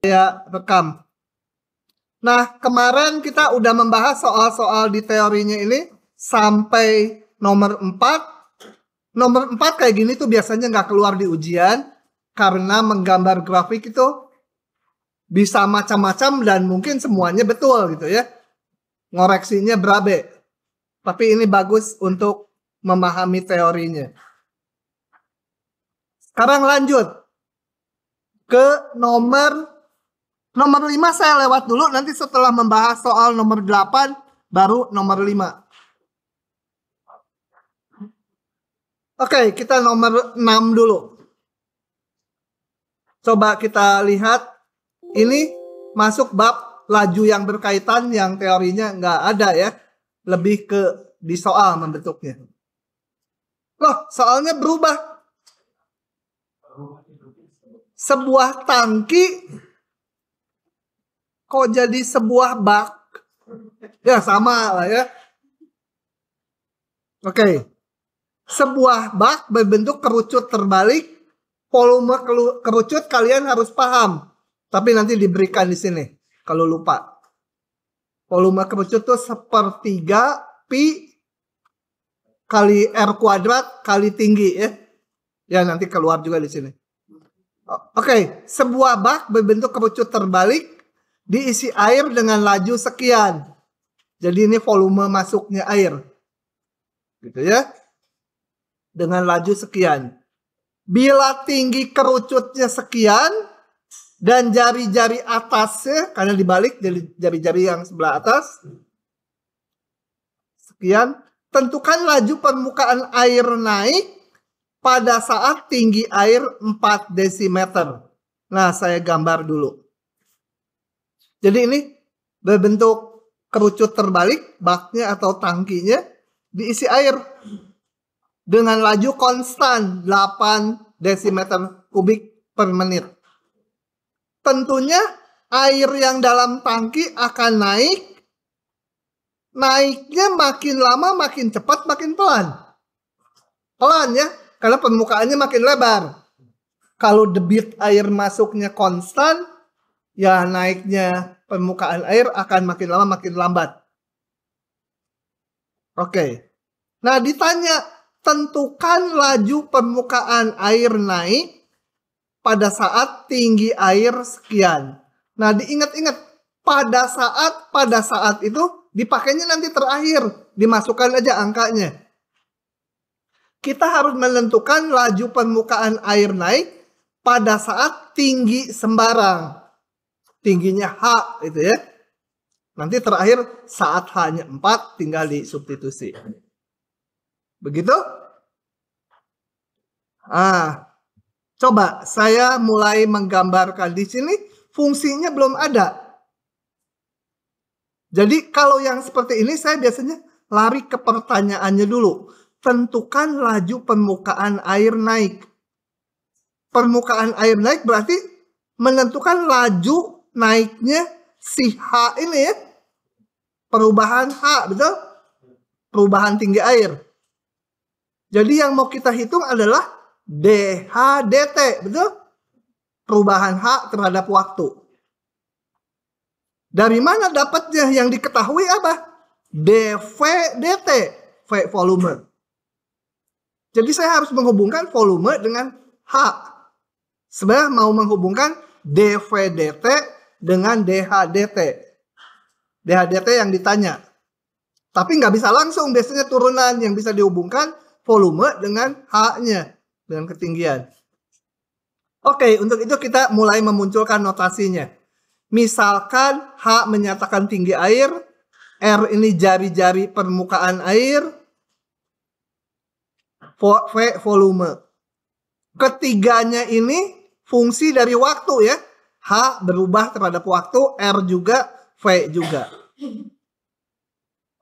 saya rekam. Nah, kemarin kita udah membahas soal-soal di teorinya ini sampai nomor 4. Nomor 4 kayak gini tuh biasanya nggak keluar di ujian karena menggambar grafik itu bisa macam-macam dan mungkin semuanya betul gitu ya. Ngoreksinya berabe. Tapi ini bagus untuk memahami teorinya. Sekarang lanjut ke nomor nomor 5 saya lewat dulu nanti setelah membahas soal nomor 8 baru nomor 5. Oke, kita nomor 6 dulu. Coba kita lihat ini masuk bab laju yang berkaitan yang teorinya nggak ada ya. Lebih ke di soal membentuknya. Loh, soalnya berubah. Sebuah tangki kok jadi sebuah bak ya sama lah ya oke sebuah bak berbentuk kerucut terbalik volume kerucut kalian harus paham tapi nanti diberikan di sini kalau lupa volume kerucut itu sepertiga pi kali r kuadrat kali tinggi ya ya nanti keluar juga di sini Oke, okay. sebuah bak berbentuk kerucut terbalik diisi air dengan laju sekian. Jadi ini volume masuknya air. Gitu ya. Dengan laju sekian. Bila tinggi kerucutnya sekian dan jari-jari atasnya karena dibalik jadi jari-jari yang sebelah atas sekian tentukan laju permukaan air naik pada saat tinggi air 4 desimeter. Nah, saya gambar dulu. Jadi ini berbentuk kerucut terbalik, baknya atau tangkinya diisi air dengan laju konstan 8 desimeter kubik per menit. Tentunya air yang dalam tangki akan naik. Naiknya makin lama, makin cepat, makin pelan. Pelan ya, karena permukaannya makin lebar. Kalau debit air masuknya konstan, ya naiknya permukaan air akan makin lama makin lambat. Oke. Nah, ditanya tentukan laju permukaan air naik pada saat tinggi air sekian. Nah, diingat-ingat pada saat pada saat itu dipakainya nanti terakhir, dimasukkan aja angkanya. Kita harus menentukan laju permukaan air naik pada saat tinggi sembarang tingginya H itu ya. Nanti terakhir saat hanya 4 tinggal substitusi Begitu? Ah, coba saya mulai menggambarkan di sini fungsinya belum ada. Jadi kalau yang seperti ini saya biasanya lari ke pertanyaannya dulu. Tentukan laju permukaan air naik. Permukaan air naik berarti menentukan laju naiknya si H ini ya. Perubahan H, betul? Perubahan tinggi air. Jadi yang mau kita hitung adalah DHDT, betul? Perubahan H terhadap waktu. Dari mana dapatnya yang diketahui apa? DVDT, V volume. Jadi saya harus menghubungkan volume dengan H. Sebenarnya mau menghubungkan DVDT dengan DHDT. DHDT yang ditanya. Tapi nggak bisa langsung, biasanya turunan yang bisa dihubungkan volume dengan H-nya, dengan ketinggian. Oke, untuk itu kita mulai memunculkan notasinya. Misalkan H menyatakan tinggi air, R ini jari-jari permukaan air, V volume. Ketiganya ini fungsi dari waktu ya H berubah terhadap waktu, R juga, V juga.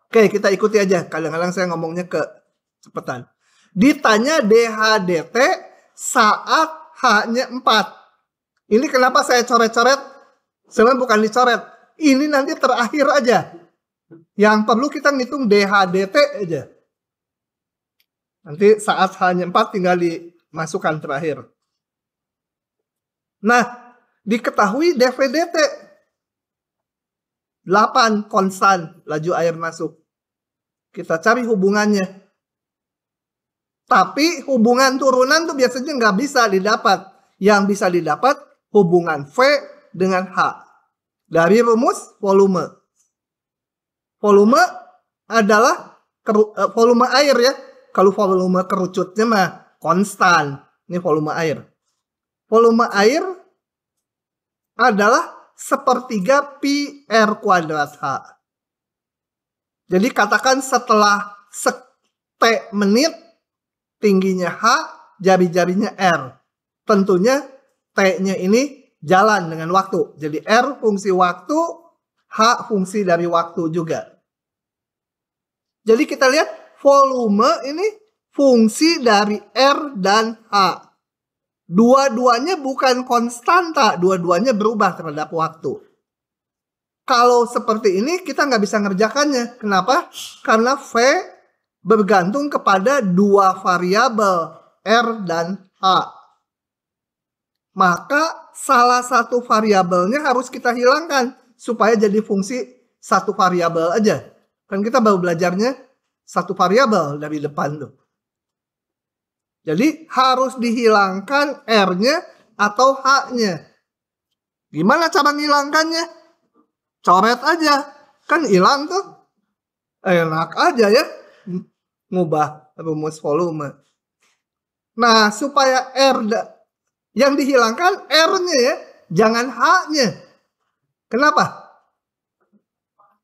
Oke, kita ikuti aja. Kadang-kadang saya ngomongnya ke cepetan. Ditanya DHDT saat H-nya 4. Ini kenapa saya coret-coret? Sebenarnya bukan dicoret. Ini nanti terakhir aja. Yang perlu kita ngitung DHDT aja. Nanti saat H-nya 4 tinggal dimasukkan terakhir. Nah, diketahui DVDT 8 konstan laju air masuk. Kita cari hubungannya. Tapi hubungan turunan tuh biasanya nggak bisa didapat. Yang bisa didapat hubungan V dengan H. Dari rumus volume. Volume adalah eh, volume air ya. Kalau volume kerucutnya mah konstan. Ini volume air. Volume air adalah sepertiga pi r kuadrat h. Jadi katakan setelah t menit tingginya h, jari-jarinya r. Tentunya t-nya ini jalan dengan waktu. Jadi r fungsi waktu, h fungsi dari waktu juga. Jadi kita lihat volume ini fungsi dari R dan H. Dua-duanya bukan konstanta, dua-duanya berubah terhadap waktu. Kalau seperti ini kita nggak bisa ngerjakannya. Kenapa? Karena V bergantung kepada dua variabel R dan H. Maka salah satu variabelnya harus kita hilangkan supaya jadi fungsi satu variabel aja. Kan kita baru belajarnya satu variabel dari depan tuh. Jadi harus dihilangkan R-nya atau H-nya. Gimana cara menghilangkannya? Coret aja. Kan hilang tuh. Enak aja ya. Ngubah rumus volume. Nah, supaya R yang dihilangkan R-nya ya. Jangan H-nya. Kenapa?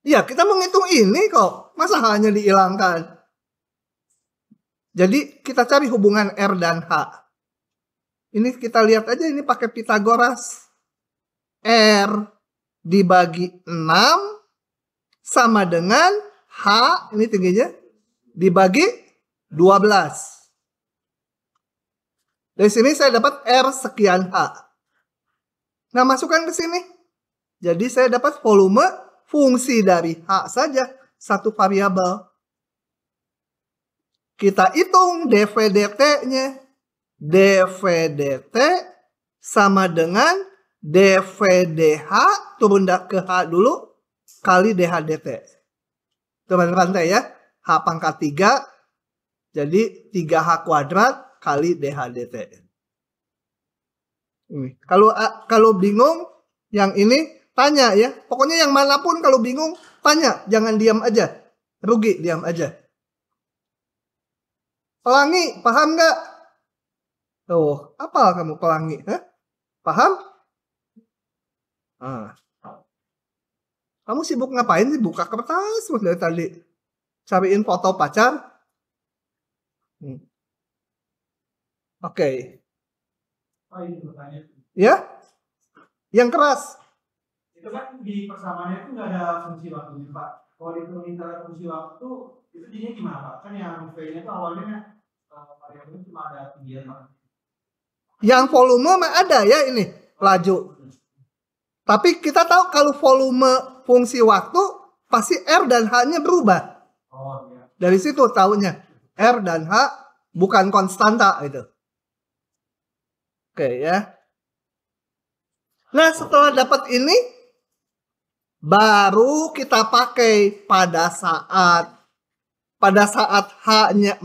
Ya, kita menghitung ini kok. Masa hanya dihilangkan? Jadi kita cari hubungan R dan H. Ini kita lihat aja ini pakai Pitagoras. R dibagi 6 sama dengan H, ini tingginya, dibagi 12. Dari sini saya dapat R sekian H. Nah, masukkan ke sini. Jadi saya dapat volume fungsi dari H saja, satu variabel. Kita hitung DVDT-nya. DVDT sama dengan DVDH turun ke H dulu kali DHDT. Teman-teman ya, H pangkat 3 jadi 3H kuadrat kali DHDT. Ini. Kalau eh, kalau bingung yang ini tanya ya. Pokoknya yang manapun kalau bingung tanya, jangan diam aja. Rugi diam aja. Pelangi, paham nggak? Tuh, apa kamu pelangi? Hah? Paham? Ah. Kamu sibuk ngapain sih? Buka kertas mulai dari tadi. Cariin foto pacar? Hmm. Oke. Okay. Ya? Yang keras? Itu kan di persamaannya itu nggak ada fungsi waktunya, Pak. Kalau di fungsi waktu, itu jadinya gimana, Pak? Kan yang V-nya itu awalnya yang volume ada ya ini laju. Tapi kita tahu kalau volume fungsi waktu pasti R dan H-nya berubah. Oh, iya. Dari situ tahunya R dan H bukan konstanta itu. Oke ya. Nah setelah dapat ini baru kita pakai pada saat pada saat H-nya 4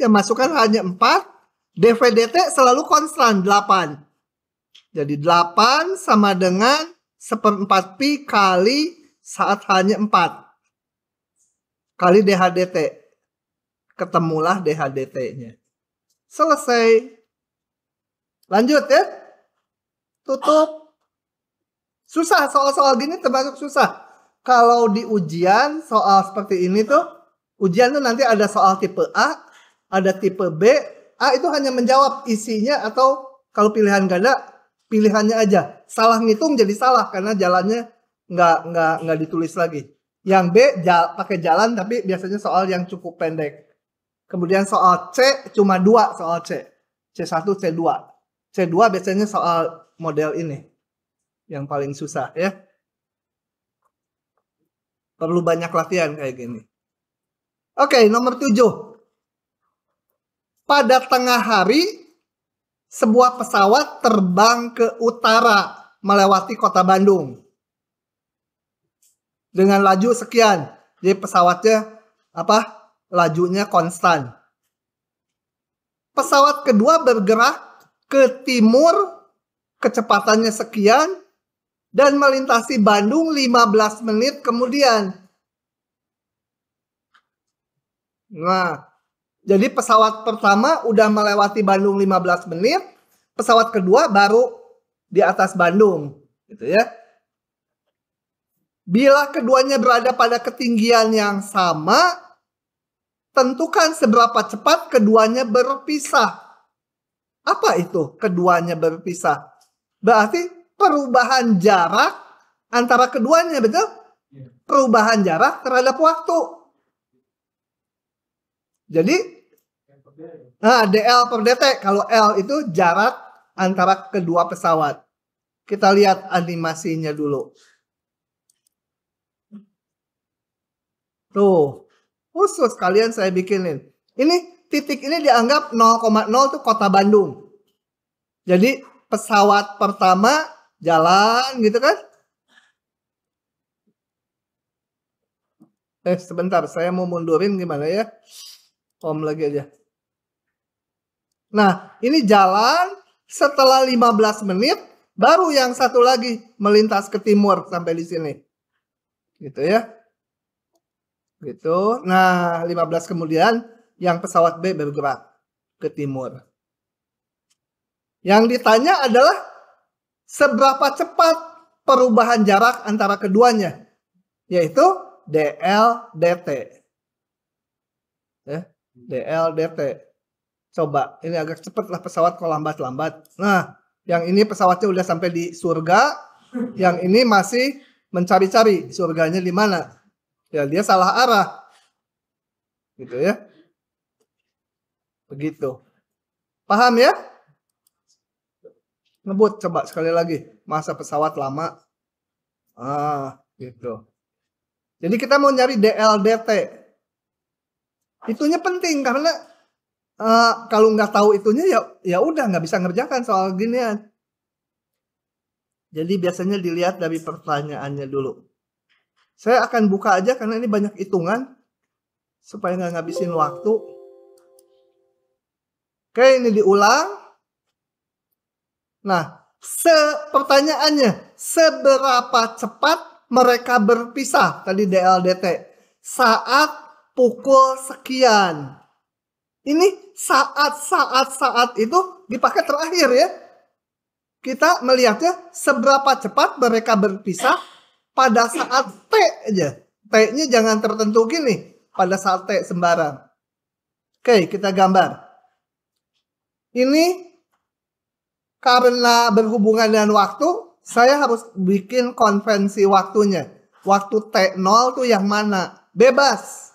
Ya masukkan hanya 4, DVDT selalu konstan 8. Jadi 8 sama dengan seperempat pi kali saat hanya 4 kali DHDT. Ketemulah DHDT-nya. Selesai. Lanjut ya. Tutup. Susah soal-soal gini termasuk susah. Kalau di ujian soal seperti ini tuh ujian tuh nanti ada soal tipe A, ada tipe B, A itu hanya menjawab isinya atau kalau pilihan ganda pilihannya aja. Salah ngitung jadi salah karena jalannya nggak nggak nggak ditulis lagi. Yang B jala, pakai jalan tapi biasanya soal yang cukup pendek. Kemudian soal C cuma dua soal C. C1, C2. C2 biasanya soal model ini yang paling susah ya. Perlu banyak latihan kayak gini. Oke, okay, nomor 7 pada tengah hari sebuah pesawat terbang ke utara melewati kota Bandung dengan laju sekian. Jadi pesawatnya apa? Lajunya konstan. Pesawat kedua bergerak ke timur kecepatannya sekian dan melintasi Bandung 15 menit kemudian. Nah, jadi pesawat pertama udah melewati Bandung 15 menit, pesawat kedua baru di atas Bandung, gitu ya. Bila keduanya berada pada ketinggian yang sama, tentukan seberapa cepat keduanya berpisah. Apa itu keduanya berpisah? Berarti perubahan jarak antara keduanya, betul? Iya. Perubahan jarak terhadap waktu. Jadi nah, DL per DT kalau L itu jarak antara kedua pesawat. Kita lihat animasinya dulu. Tuh, khusus kalian saya bikinin. Ini titik ini dianggap 0,0 itu kota Bandung. Jadi pesawat pertama jalan gitu kan. Eh sebentar, saya mau mundurin gimana ya. Om lagi aja. Nah, ini jalan setelah 15 menit baru yang satu lagi melintas ke timur sampai di sini. Gitu ya. Gitu. Nah, 15 kemudian yang pesawat B bergerak ke timur. Yang ditanya adalah seberapa cepat perubahan jarak antara keduanya, yaitu DL DT. DLDT. Coba, ini agak cepat lah pesawat kalau lambat-lambat. Nah, yang ini pesawatnya udah sampai di surga, yang ini masih mencari-cari surganya di mana. Ya, dia salah arah. Gitu ya. Begitu. Paham ya? Ngebut coba sekali lagi. Masa pesawat lama? Ah, gitu. Jadi kita mau nyari DLDT itunya penting karena uh, kalau nggak tahu itunya ya ya udah nggak bisa ngerjakan soal ginian jadi biasanya dilihat dari pertanyaannya dulu. Saya akan buka aja karena ini banyak hitungan supaya nggak ngabisin waktu. Oke, ini diulang. Nah, se pertanyaannya seberapa cepat mereka berpisah tadi DLDT saat pukul sekian. Ini saat-saat-saat itu dipakai terakhir ya. Kita melihatnya seberapa cepat mereka berpisah pada saat T aja. T-nya jangan tertentu gini pada saat T sembarang. Oke, kita gambar. Ini karena berhubungan dengan waktu, saya harus bikin konvensi waktunya. Waktu T0 tuh yang mana? Bebas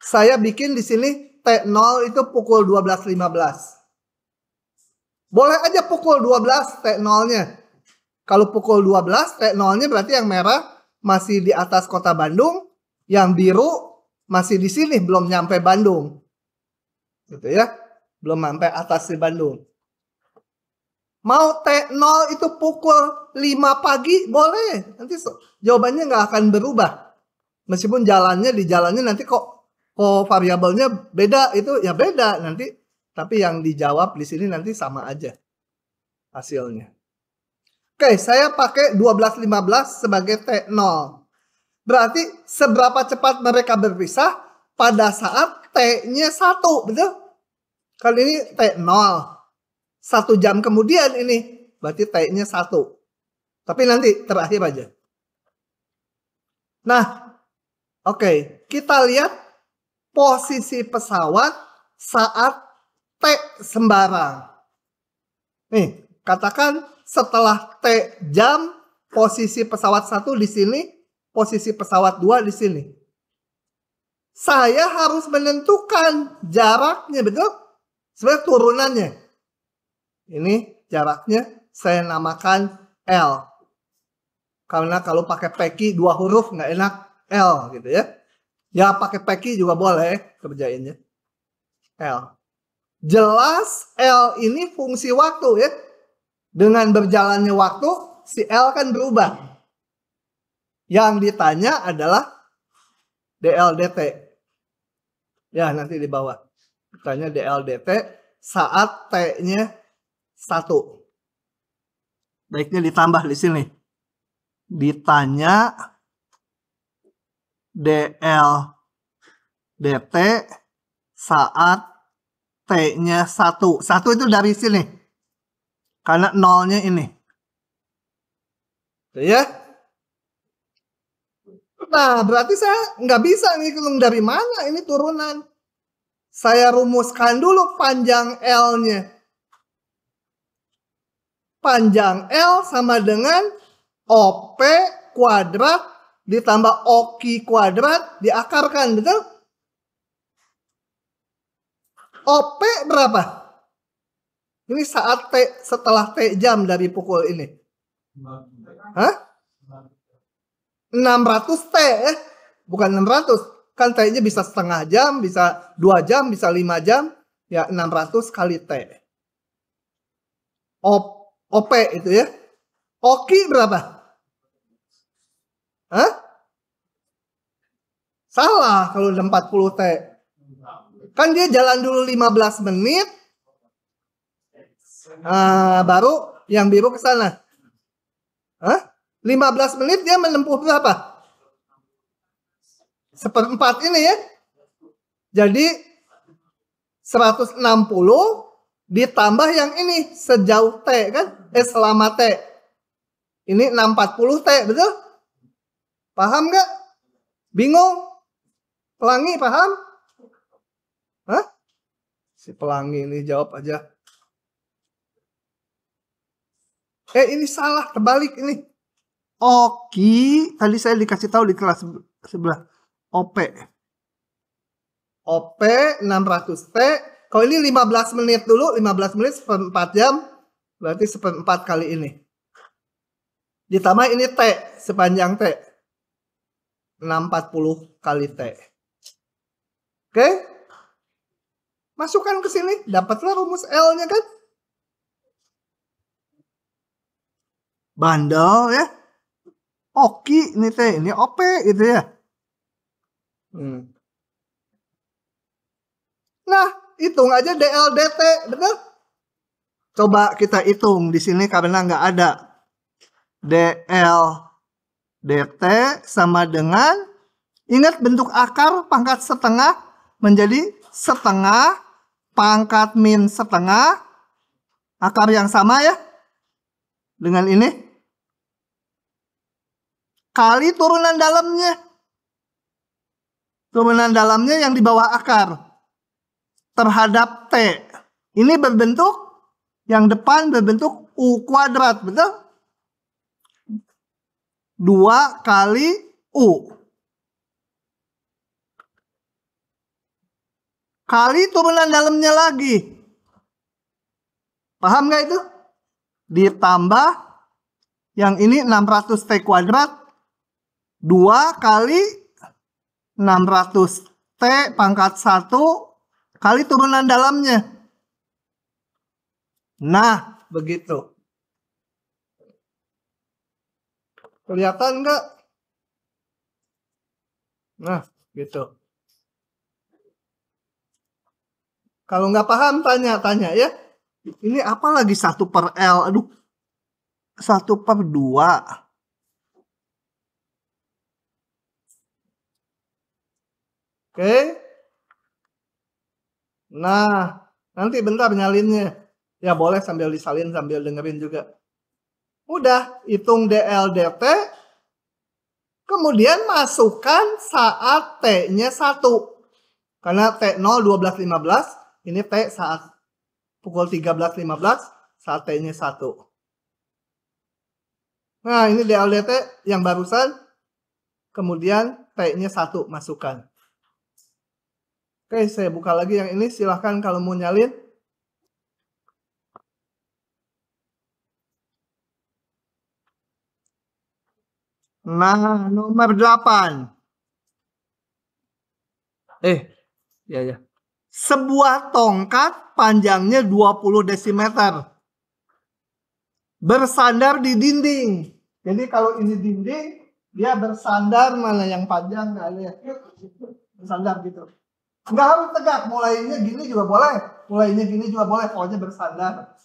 saya bikin di sini T0 itu pukul 12.15. Boleh aja pukul 12 T0-nya. Kalau pukul 12 T0-nya berarti yang merah masih di atas kota Bandung, yang biru masih di sini belum nyampe Bandung. Gitu ya. Belum sampai atas di Bandung. Mau T0 itu pukul 5 pagi boleh. Nanti jawabannya nggak akan berubah. Meskipun jalannya di jalannya nanti kok oh variabelnya beda itu ya beda nanti tapi yang dijawab di sini nanti sama aja hasilnya. Oke, saya pakai 1215 sebagai T0. Berarti seberapa cepat mereka berpisah pada saat T-nya 1, betul? Kalau ini T0. Satu jam kemudian ini, berarti T-nya 1. Tapi nanti terakhir aja. Nah, oke. Kita lihat posisi pesawat saat T sembarang. Nih, katakan setelah T jam posisi pesawat satu di sini, posisi pesawat dua di sini. Saya harus menentukan jaraknya, betul? Sebenarnya turunannya. Ini jaraknya saya namakan L. Karena kalau pakai peki dua huruf nggak enak L gitu ya. Ya pakai peki juga boleh kerjainnya. L. Jelas L ini fungsi waktu ya. Dengan berjalannya waktu, si L kan berubah. Yang ditanya adalah DLDT. Ya nanti di bawah. Ditanya DLDT saat T-nya 1. Baiknya ditambah di sini. Ditanya DL DT saat T-nya satu satu itu dari sini. Karena nolnya ini. Ya? Nah, berarti saya nggak bisa nih ngitung dari mana ini turunan. Saya rumuskan dulu panjang L-nya. Panjang L sama dengan OP kuadrat ditambah oki kuadrat diakarkan, betul? OP berapa? Ini saat T setelah T jam dari pukul ini. Hah? 600 T eh? Bukan 600. Kan T-nya bisa setengah jam, bisa dua jam, bisa lima jam. Ya 600 kali T. op OP itu ya. Oki berapa? Hah? Salah kalau 40 T. Kan dia jalan dulu 15 menit. Nah, baru yang biru ke sana. Hah? 15 menit dia menempuh berapa? Seperempat ini ya. Jadi 160 ditambah yang ini sejauh T kan? Eh selama T. Ini 640 T, betul? Paham gak? Bingung? Pelangi paham? Hah? Si pelangi ini jawab aja. Eh ini salah, terbalik ini. Oki, tadi saya dikasih tahu di kelas sebelah. OP. OP 600T. Kalau ini 15 menit dulu, 15 menit seperempat jam. Berarti seperempat kali ini. Ditambah ini T, sepanjang T. 640 kali T. Oke? Masukkan ke sini, dapatlah rumus L-nya kan? Bandel ya. Oki ini T, ini OP gitu ya. Hmm. Nah, hitung aja DLDT, benar? Coba kita hitung di sini karena nggak ada DL DT sama dengan ingat bentuk akar pangkat setengah menjadi setengah pangkat min setengah akar yang sama ya dengan ini kali turunan dalamnya turunan dalamnya yang di bawah akar terhadap T ini berbentuk yang depan berbentuk U kuadrat betul 2 kali U. Kali turunan dalamnya lagi. Paham nggak itu? Ditambah yang ini 600 T kuadrat. 2 kali 600 T pangkat 1 kali turunan dalamnya. Nah, begitu. Kelihatan nggak? Nah, gitu. Kalau nggak paham, tanya-tanya ya. Ini apa lagi satu per L? Aduh, satu per dua. Oke. Nah, nanti bentar nyalinnya. Ya boleh sambil disalin sambil dengerin juga. Udah, hitung DL Kemudian masukkan saat T-nya 1. Karena T0 12 ini T saat pukul 13:15 saat T-nya 1. Nah, ini DL yang barusan. Kemudian T-nya 1 masukkan. Oke, saya buka lagi yang ini. Silahkan kalau mau nyalin. Nah, nomor 8. Eh, ya ya. Sebuah tongkat panjangnya 20 desimeter. Bersandar di dinding. Jadi kalau ini dinding, dia bersandar mana yang panjang nggak ya. Bersandar gitu. Enggak harus tegak, mulainya gini juga boleh. Mulainya gini juga boleh, pokoknya bersandar.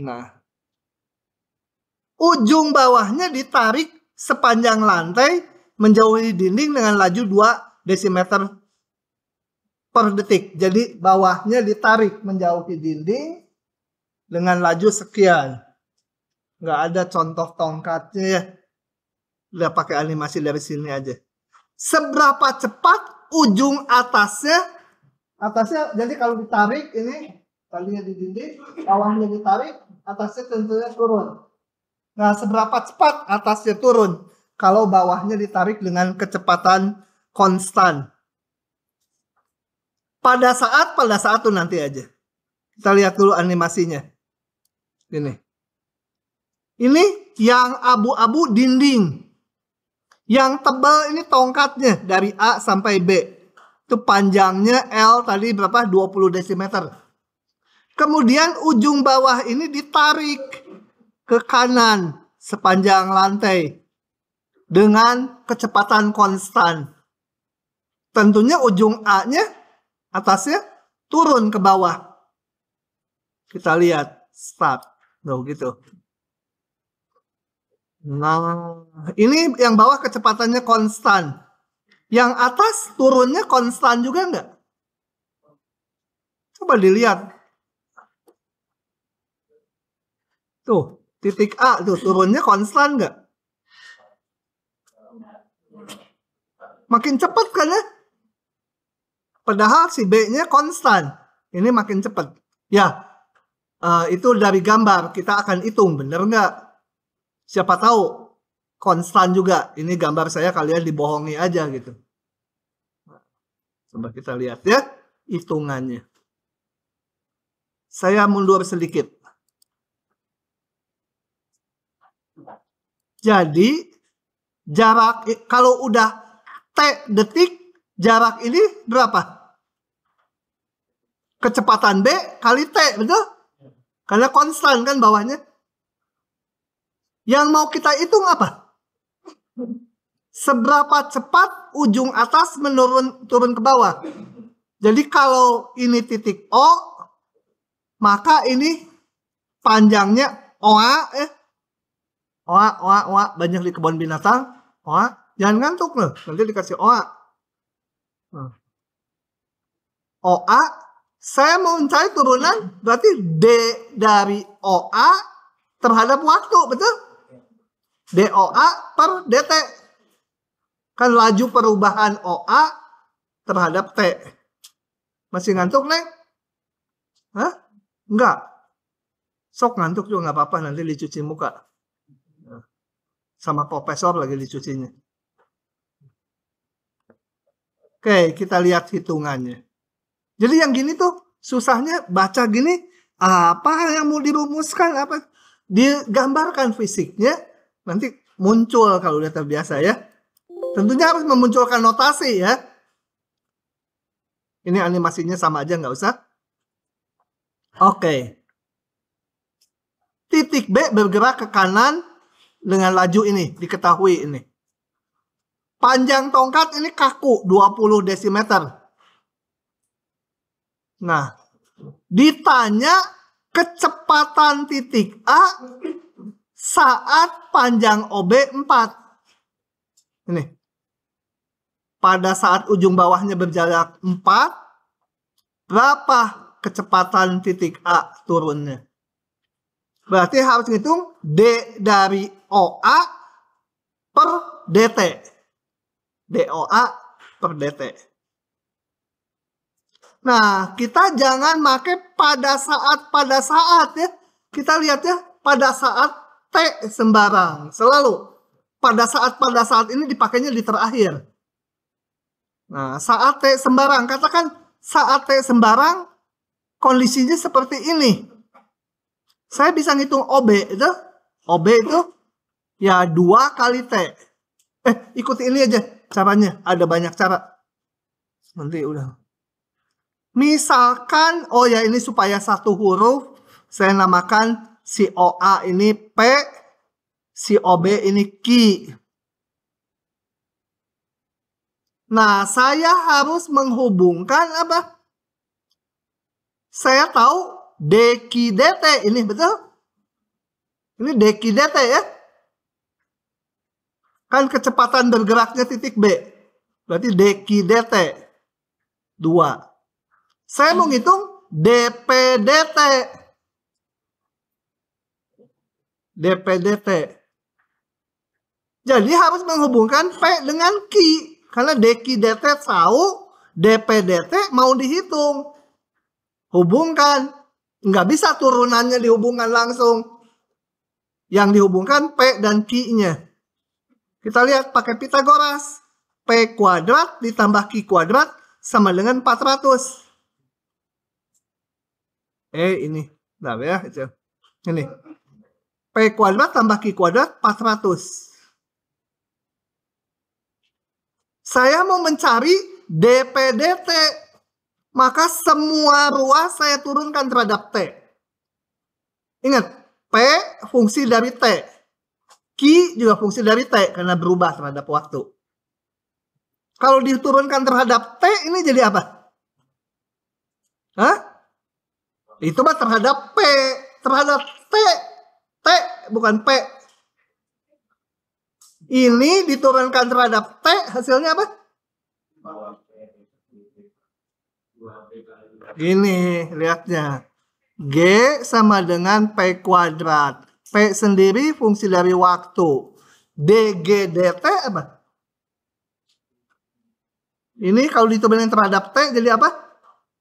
Nah, ujung bawahnya ditarik sepanjang lantai menjauhi dinding dengan laju 2 desimeter per detik. Jadi bawahnya ditarik menjauhi dinding dengan laju sekian. Nggak ada contoh tongkatnya ya. Udah pakai animasi dari sini aja. Seberapa cepat ujung atasnya atasnya jadi kalau ditarik ini talinya di dinding, bawahnya ditarik, atasnya tentunya turun. Nah, seberapa cepat atasnya turun kalau bawahnya ditarik dengan kecepatan konstan. Pada saat, pada saat tuh nanti aja. Kita lihat dulu animasinya. Ini. Ini yang abu-abu dinding. Yang tebal ini tongkatnya dari A sampai B. Itu panjangnya L tadi berapa? 20 desimeter. Kemudian ujung bawah ini ditarik ke kanan sepanjang lantai dengan kecepatan konstan. Tentunya ujung A-nya atasnya turun ke bawah. Kita lihat start. Tuh gitu. Nah, ini yang bawah kecepatannya konstan. Yang atas turunnya konstan juga enggak Coba dilihat. Tuh titik A tuh turunnya konstan nggak? Makin cepat kan ya? Padahal si B-nya konstan. Ini makin cepat. Ya, uh, itu dari gambar kita akan hitung, bener nggak? Siapa tahu konstan juga. Ini gambar saya kalian dibohongi aja gitu. Coba kita lihat ya hitungannya. Saya mundur sedikit. Jadi jarak kalau udah T detik jarak ini berapa? Kecepatan b kali T, betul? Karena konstan kan bawahnya. Yang mau kita hitung apa? Seberapa cepat ujung atas menurun turun ke bawah. Jadi kalau ini titik O, maka ini panjangnya OA eh oa oa oa banyak di kebun binatang oa jangan ngantuk loh nanti dikasih oa nah. oa saya mau mencari turunan berarti d dari oa terhadap waktu betul doa per dt kan laju perubahan oa terhadap t masih ngantuk nih Hah? enggak sok ngantuk juga nggak apa-apa nanti dicuci muka sama profesor lagi dicucinya. Oke, kita lihat hitungannya. Jadi yang gini tuh susahnya baca gini apa yang mau dirumuskan apa digambarkan fisiknya nanti muncul kalau udah terbiasa ya. Tentunya harus memunculkan notasi ya. Ini animasinya sama aja nggak usah. Oke. Titik B bergerak ke kanan dengan laju ini diketahui ini. Panjang tongkat ini kaku 20 desimeter. Nah, ditanya kecepatan titik A saat panjang OB 4. Ini. Pada saat ujung bawahnya berjarak 4, berapa kecepatan titik A turunnya? Berarti harus ngitung D dari DOA per DT. DOA per DT. Nah, kita jangan pakai pada saat pada saat ya. Kita lihat ya pada saat T sembarang selalu. Pada saat pada saat ini dipakainya di terakhir. Nah, saat T sembarang katakan saat T sembarang kondisinya seperti ini. Saya bisa ngitung OB itu. OB itu ya dua kali T. Eh, ikuti ini aja caranya. Ada banyak cara. Nanti udah. Misalkan, oh ya ini supaya satu huruf, saya namakan si OA ini P, si OB ini Q. Nah, saya harus menghubungkan apa? Saya tahu d t ini betul? Ini d t ya. Kan kecepatan bergeraknya titik B. Berarti deki DT. dua. Saya mau ngitung DPDT. DPDT. Jadi harus menghubungkan P dengan Q. Karena deki DT tahu DPDT mau dihitung. Hubungkan. Nggak bisa turunannya dihubungkan langsung. Yang dihubungkan P dan Q-nya. Kita lihat pakai Pitagoras. P kuadrat ditambah Q kuadrat sama dengan 400. Eh, ini. Bentar ya, itu. Ini. P kuadrat tambah Q kuadrat 400. Saya mau mencari DPDT. Maka semua ruas saya turunkan terhadap T. Ingat, P fungsi dari T. Ki juga fungsi dari T karena berubah terhadap waktu. Kalau diturunkan terhadap T ini jadi apa? Hah? Itu mah terhadap P, terhadap T. T bukan P. Ini diturunkan terhadap T hasilnya apa? Ini lihatnya. G sama dengan P kuadrat. P sendiri fungsi dari waktu. dt apa? Ini kalau ditemenin terhadap T jadi apa?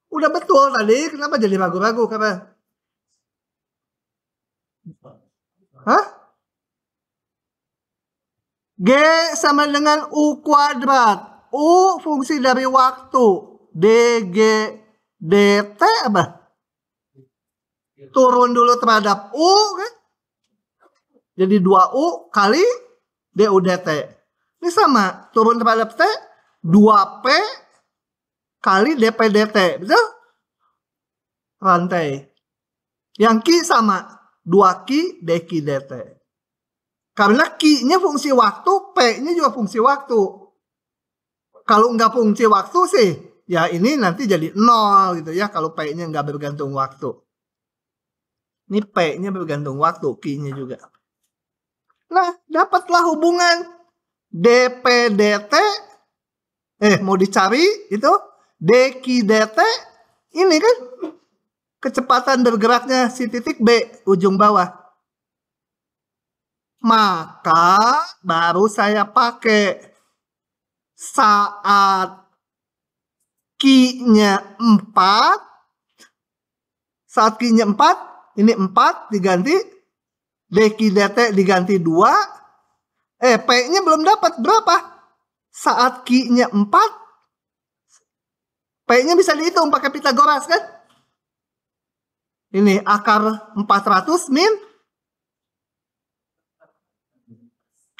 Udah betul tadi, kenapa jadi ragu-ragu? Karena Hah? G sama dengan U kuadrat. U fungsi dari waktu. DG DT apa? Turun dulu terhadap U kan? Jadi 2U kali DUDT. Ini sama, turun terhadap T, 2P kali DPDT. Betul? Rantai. Yang Q sama, 2Q DQ DT. Karena Q-nya fungsi waktu, P-nya juga fungsi waktu. Kalau nggak fungsi waktu sih, ya ini nanti jadi nol gitu ya. Kalau P-nya nggak bergantung waktu. Ini P-nya bergantung waktu, Q-nya juga. Nah, dapatlah hubungan DPDT eh mau dicari itu DKDT ini kan kecepatan bergeraknya si titik B ujung bawah maka baru saya pakai saat kinya nya 4 saat kinya nya 4 ini 4 diganti Beki DT diganti dua, Eh, P-nya belum dapat berapa? Saat Q-nya 4. P-nya bisa dihitung pakai Pitagoras kan? Ini akar 400 min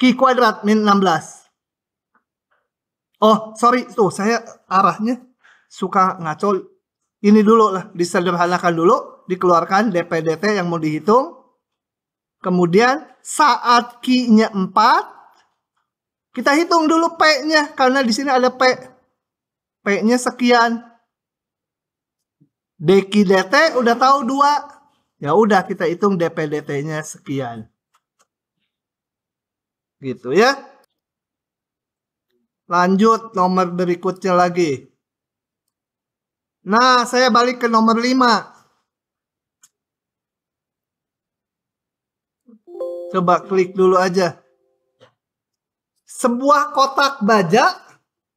Q kuadrat min 16. Oh, sorry. Tuh, saya arahnya suka ngaco. Ini dulu lah, disederhanakan dulu. Dikeluarkan DPDT yang mau dihitung Kemudian saat Q-nya 4, kita hitung dulu P-nya karena di sini ada P. P-nya sekian. DQ DT udah tahu 2. Ya udah kita hitung DP DT-nya sekian. Gitu ya. Lanjut nomor berikutnya lagi. Nah, saya balik ke nomor 5. Coba klik dulu aja. Sebuah kotak baja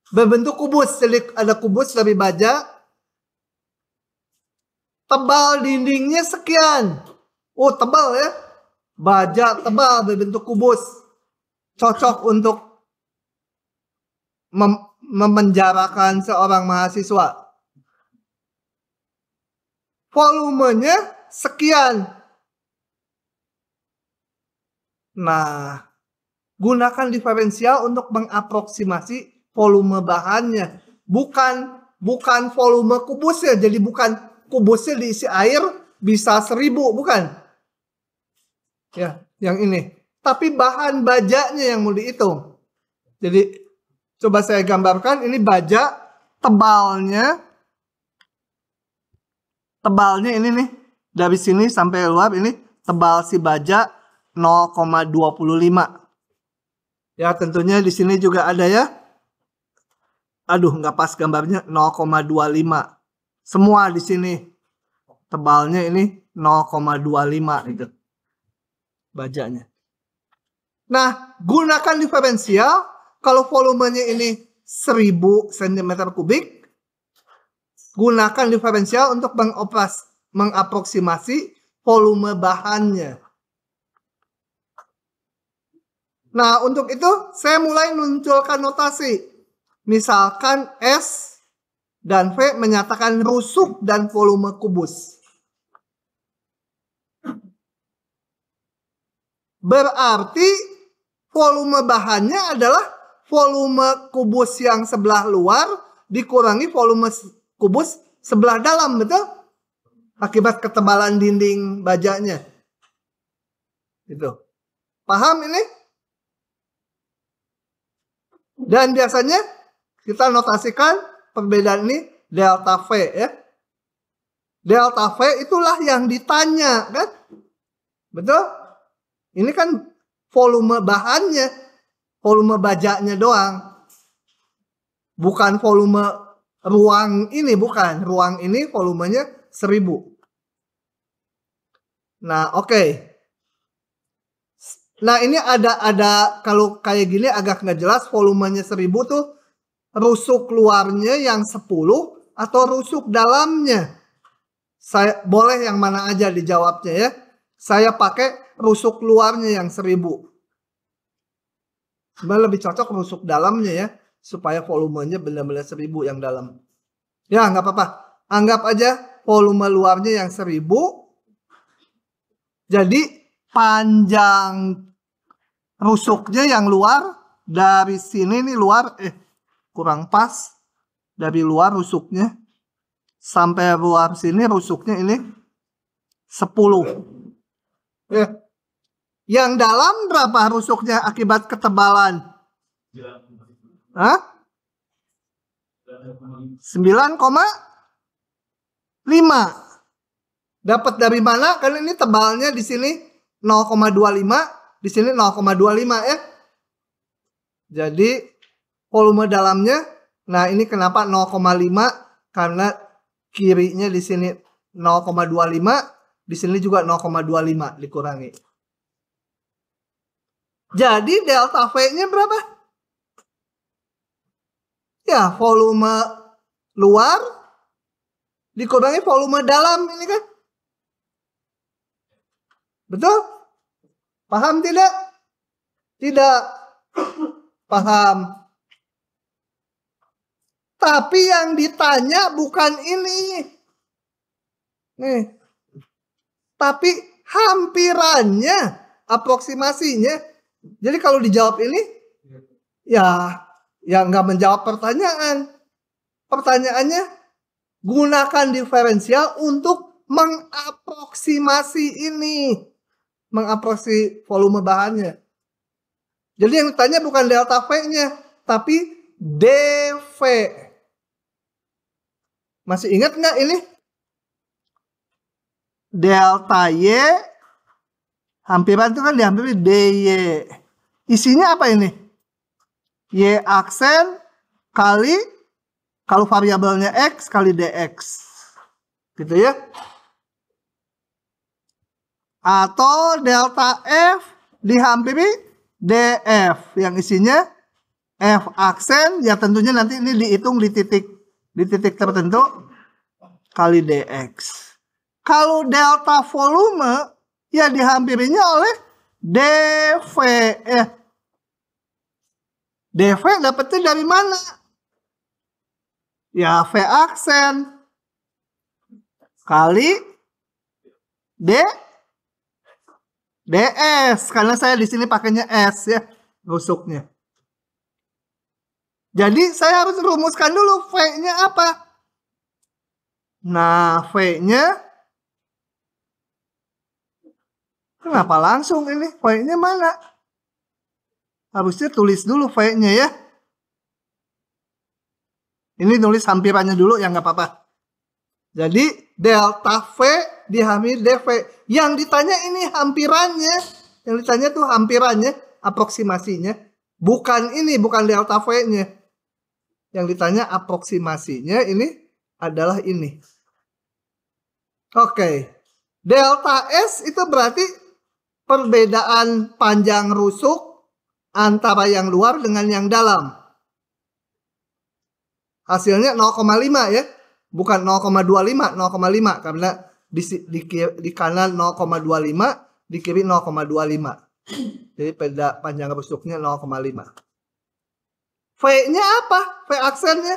berbentuk kubus. Jadi ada kubus tapi baja. Tebal dindingnya sekian. Oh tebal ya. Baja tebal berbentuk kubus. Cocok untuk mem memenjarakan seorang mahasiswa. Volumenya sekian Nah, gunakan diferensial untuk mengaproksimasi volume bahannya. Bukan bukan volume kubusnya, jadi bukan kubusnya diisi air bisa seribu, bukan. Ya, yang ini. Tapi bahan bajanya yang mau dihitung. Jadi coba saya gambarkan ini baja tebalnya tebalnya ini nih dari sini sampai luar ini tebal si baja 0,25. Ya, tentunya di sini juga ada ya. Aduh, nggak pas gambarnya 0,25. Semua di sini tebalnya ini 0,25 gitu. Bajanya. Nah, gunakan diferensial kalau volumenya ini 1000 cm kubik gunakan diferensial untuk mengoperas, mengaproksimasi volume bahannya. Nah, untuk itu saya mulai munculkan notasi. Misalkan S dan V menyatakan rusuk dan volume kubus. Berarti volume bahannya adalah volume kubus yang sebelah luar dikurangi volume kubus sebelah dalam, betul? Akibat ketebalan dinding bajanya. Gitu. Paham ini? Dan biasanya kita notasikan perbedaan ini delta V ya. Delta V itulah yang ditanya kan. Betul? Ini kan volume bahannya, volume bajaknya doang. Bukan volume ruang ini bukan, ruang ini volumenya seribu. Nah, oke. Okay. Nah ini ada ada kalau kayak gini agak nggak jelas volumenya seribu tuh rusuk luarnya yang sepuluh atau rusuk dalamnya. Saya boleh yang mana aja dijawabnya ya. Saya pakai rusuk luarnya yang seribu Sebenarnya lebih cocok rusuk dalamnya ya supaya volumenya benar-benar seribu yang dalam. Ya nggak apa-apa. Anggap aja volume luarnya yang seribu Jadi panjang rusuknya yang luar dari sini nih luar eh kurang pas dari luar rusuknya sampai luar sini rusuknya ini 10 ya eh, yang dalam berapa rusuknya akibat ketebalan Hah? lima dapat dari mana kan ini tebalnya di sini 0,25 di sini 0,25 ya. Jadi volume dalamnya nah ini kenapa 0,5 karena kirinya di sini 0,25, di sini juga 0,25 dikurangi. Jadi delta V-nya berapa? Ya, volume luar dikurangi volume dalam ini kan. Betul? Paham tidak? Tidak paham. Tapi yang ditanya bukan ini. Nih. Tapi hampirannya, aproksimasinya. Jadi kalau dijawab ini, ya, ya nggak menjawab pertanyaan. Pertanyaannya, gunakan diferensial untuk mengaproksimasi ini mengapresi volume bahannya. Jadi yang ditanya bukan delta V-nya, tapi DV. Masih ingat nggak ini? Delta Y hampiran itu kan dihampiri DY. Isinya apa ini? Y aksen kali kalau variabelnya X kali DX. Gitu ya atau delta F dihampiri DF yang isinya F aksen ya tentunya nanti ini dihitung di titik di titik tertentu kali DX. Kalau delta volume ya dihampirinya oleh DV eh DV dapetnya dari mana? Ya V aksen kali D DS karena saya di sini pakainya S ya rusuknya. Jadi saya harus rumuskan dulu V-nya apa. Nah, V-nya Kenapa langsung ini? V-nya mana? Harusnya tulis dulu V-nya ya. Ini nulis hampirannya dulu ya nggak apa-apa. Jadi delta V dihami DV. Yang ditanya ini hampirannya. Yang ditanya tuh hampirannya, aproksimasinya. Bukan ini, bukan delta V-nya. Yang ditanya aproksimasinya ini adalah ini. Oke. Delta S itu berarti perbedaan panjang rusuk antara yang luar dengan yang dalam. Hasilnya 0,5 ya bukan 0,25 0,5 karena di di, di kanan 0,25 di kiri 0,25 jadi pada panjang besoknya 0,5 V-nya apa? V aksennya?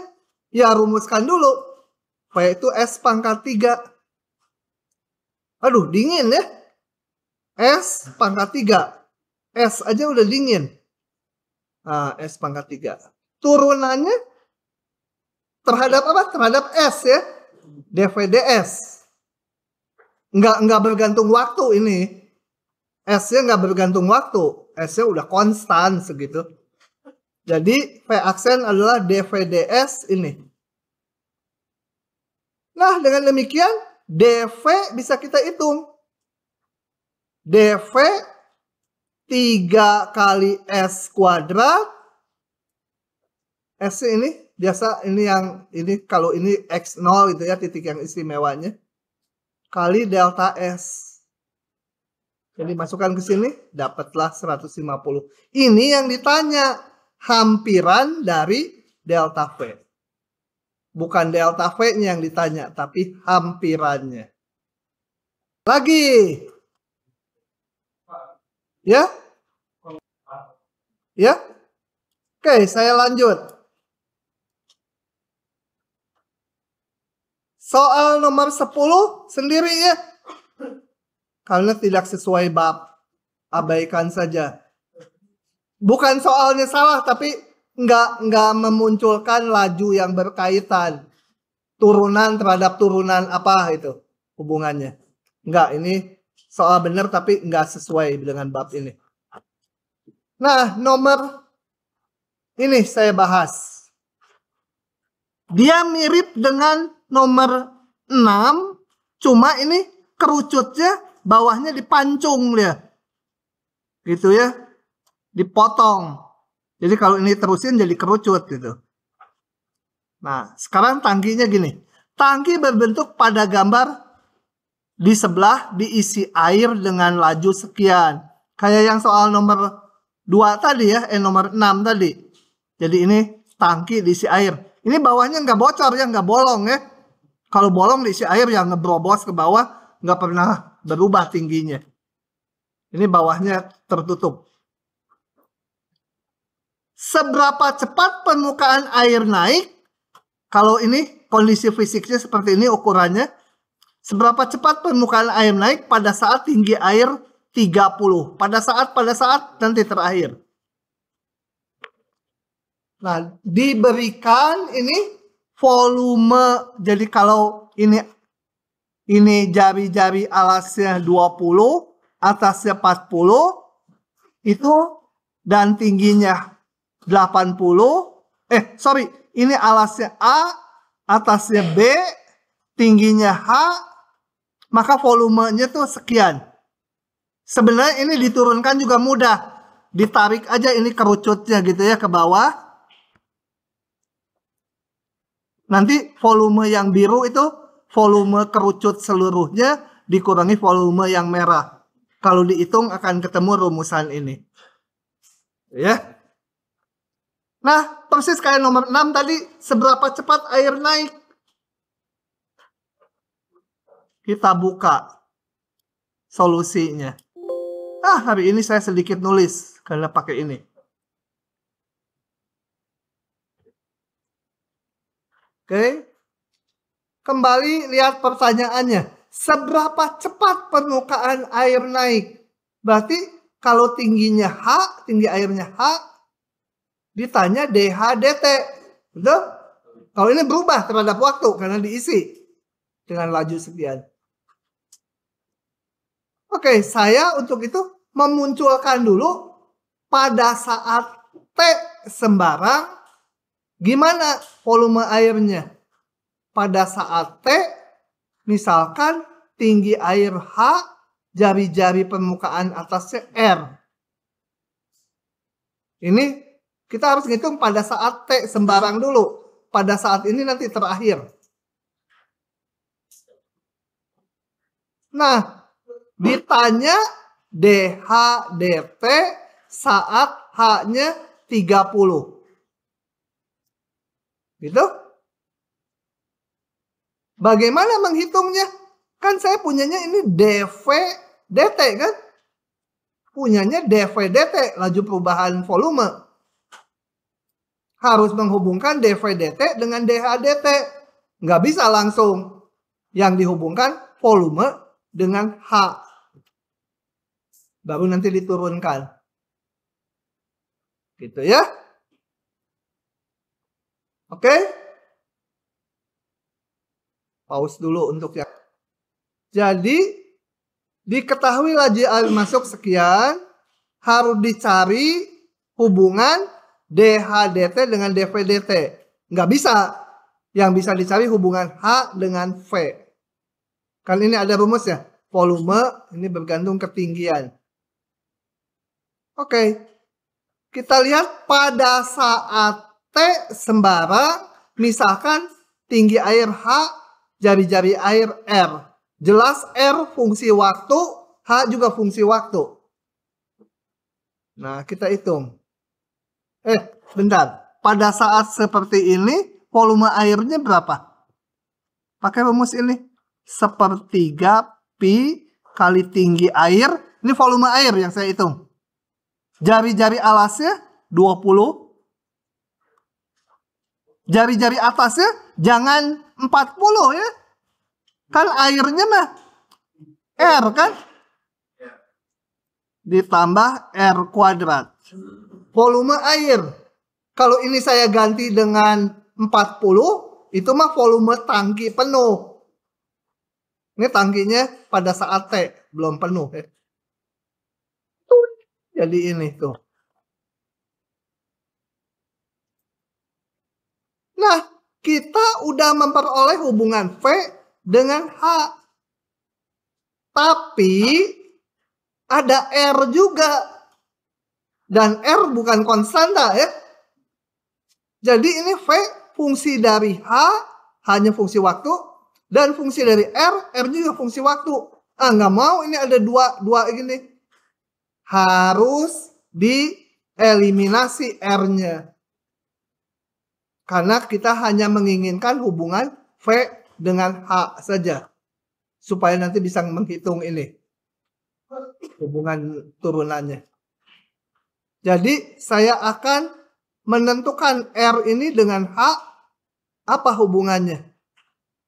Ya rumuskan dulu. V itu S pangkat 3. Aduh dingin ya. S pangkat 3. S aja udah dingin. Nah, S pangkat 3. Turunannya terhadap apa? Terhadap S ya. DVDS. Nggak nggak bergantung waktu ini. S-nya nggak bergantung waktu. S-nya udah konstan segitu. Jadi P aksen adalah DVDS ini. Nah, dengan demikian DV bisa kita hitung. DV 3 kali S kuadrat. S ini biasa ini yang ini kalau ini x0 gitu ya titik yang istimewanya kali delta s. Jadi masukkan ke sini dapatlah 150. Ini yang ditanya hampiran dari delta v. Bukan delta v-nya yang ditanya tapi hampirannya. Lagi. Ya? Ya? Oke, saya lanjut. Soal nomor 10 sendiri ya. Karena tidak sesuai bab. Abaikan saja. Bukan soalnya salah tapi nggak nggak memunculkan laju yang berkaitan turunan terhadap turunan apa itu hubungannya. Nggak ini soal benar tapi nggak sesuai dengan bab ini. Nah nomor ini saya bahas. Dia mirip dengan nomor 6 cuma ini kerucutnya bawahnya dipancung ya, gitu ya dipotong jadi kalau ini terusin jadi kerucut gitu nah sekarang tangkinya gini tangki berbentuk pada gambar di sebelah diisi air dengan laju sekian kayak yang soal nomor 2 tadi ya eh nomor 6 tadi jadi ini tangki diisi air ini bawahnya nggak bocor ya nggak bolong ya kalau bolong diisi air yang ngebrobos ke bawah nggak pernah berubah tingginya. Ini bawahnya tertutup. Seberapa cepat permukaan air naik? Kalau ini kondisi fisiknya seperti ini ukurannya. Seberapa cepat permukaan air naik pada saat tinggi air 30? Pada saat pada saat nanti terakhir. Nah, diberikan ini volume jadi kalau ini ini jari-jari alasnya 20 atasnya 40 itu dan tingginya 80 eh sorry ini alasnya A atasnya B tingginya H maka volumenya tuh sekian sebenarnya ini diturunkan juga mudah ditarik aja ini kerucutnya gitu ya ke bawah Nanti volume yang biru itu volume kerucut seluruhnya dikurangi volume yang merah. Kalau dihitung akan ketemu rumusan ini. Ya. Nah, persis kayak nomor 6 tadi, seberapa cepat air naik? Kita buka solusinya. Ah, hari ini saya sedikit nulis karena pakai ini. Oke. Kembali lihat pertanyaannya. Seberapa cepat permukaan air naik? Berarti kalau tingginya H, tinggi airnya H, ditanya dt, Betul? Kalau ini berubah terhadap waktu karena diisi dengan laju sekian. Oke, saya untuk itu memunculkan dulu pada saat T sembarang Gimana volume airnya? Pada saat T, misalkan tinggi air H, jari-jari permukaan atasnya R. Ini kita harus ngitung pada saat T sembarang dulu. Pada saat ini nanti terakhir. Nah, ditanya DH, DT saat H-nya 30. Gitu? Bagaimana menghitungnya? Kan saya punyanya ini DV DT kan? Punyanya DV DT, laju perubahan volume. Harus menghubungkan DV DT dengan DH DT. Nggak bisa langsung. Yang dihubungkan volume dengan H. Baru nanti diturunkan. Gitu ya. Oke? Okay? Pause dulu untuk yang. Jadi diketahui lagi al masuk sekian harus dicari hubungan DHDT dengan DVDT. Nggak bisa. Yang bisa dicari hubungan H dengan V. Kan ini ada rumus ya, Volume ini bergantung ketinggian. Oke. Okay. Kita lihat pada saat T sembarang, misalkan tinggi air H, jari-jari air R. Jelas R fungsi waktu, H juga fungsi waktu. Nah, kita hitung. Eh, bentar. Pada saat seperti ini, volume airnya berapa? Pakai rumus ini. Sepertiga pi kali tinggi air. Ini volume air yang saya hitung. Jari-jari alasnya 20 jari-jari atasnya jangan 40 ya. Kan airnya mah R kan? Ditambah R kuadrat. Volume air. Kalau ini saya ganti dengan 40, itu mah volume tangki penuh. Ini tangkinya pada saat T belum penuh ya. Jadi ini tuh. kita udah memperoleh hubungan V dengan H. Tapi ada R juga. Dan R bukan konstanta ya. Jadi ini V fungsi dari H hanya fungsi waktu dan fungsi dari R, R juga fungsi waktu. Ah nggak mau ini ada dua dua gini. Harus dieliminasi R-nya. Karena kita hanya menginginkan hubungan V dengan H saja. Supaya nanti bisa menghitung ini. Hubungan turunannya. Jadi saya akan menentukan R ini dengan H apa hubungannya.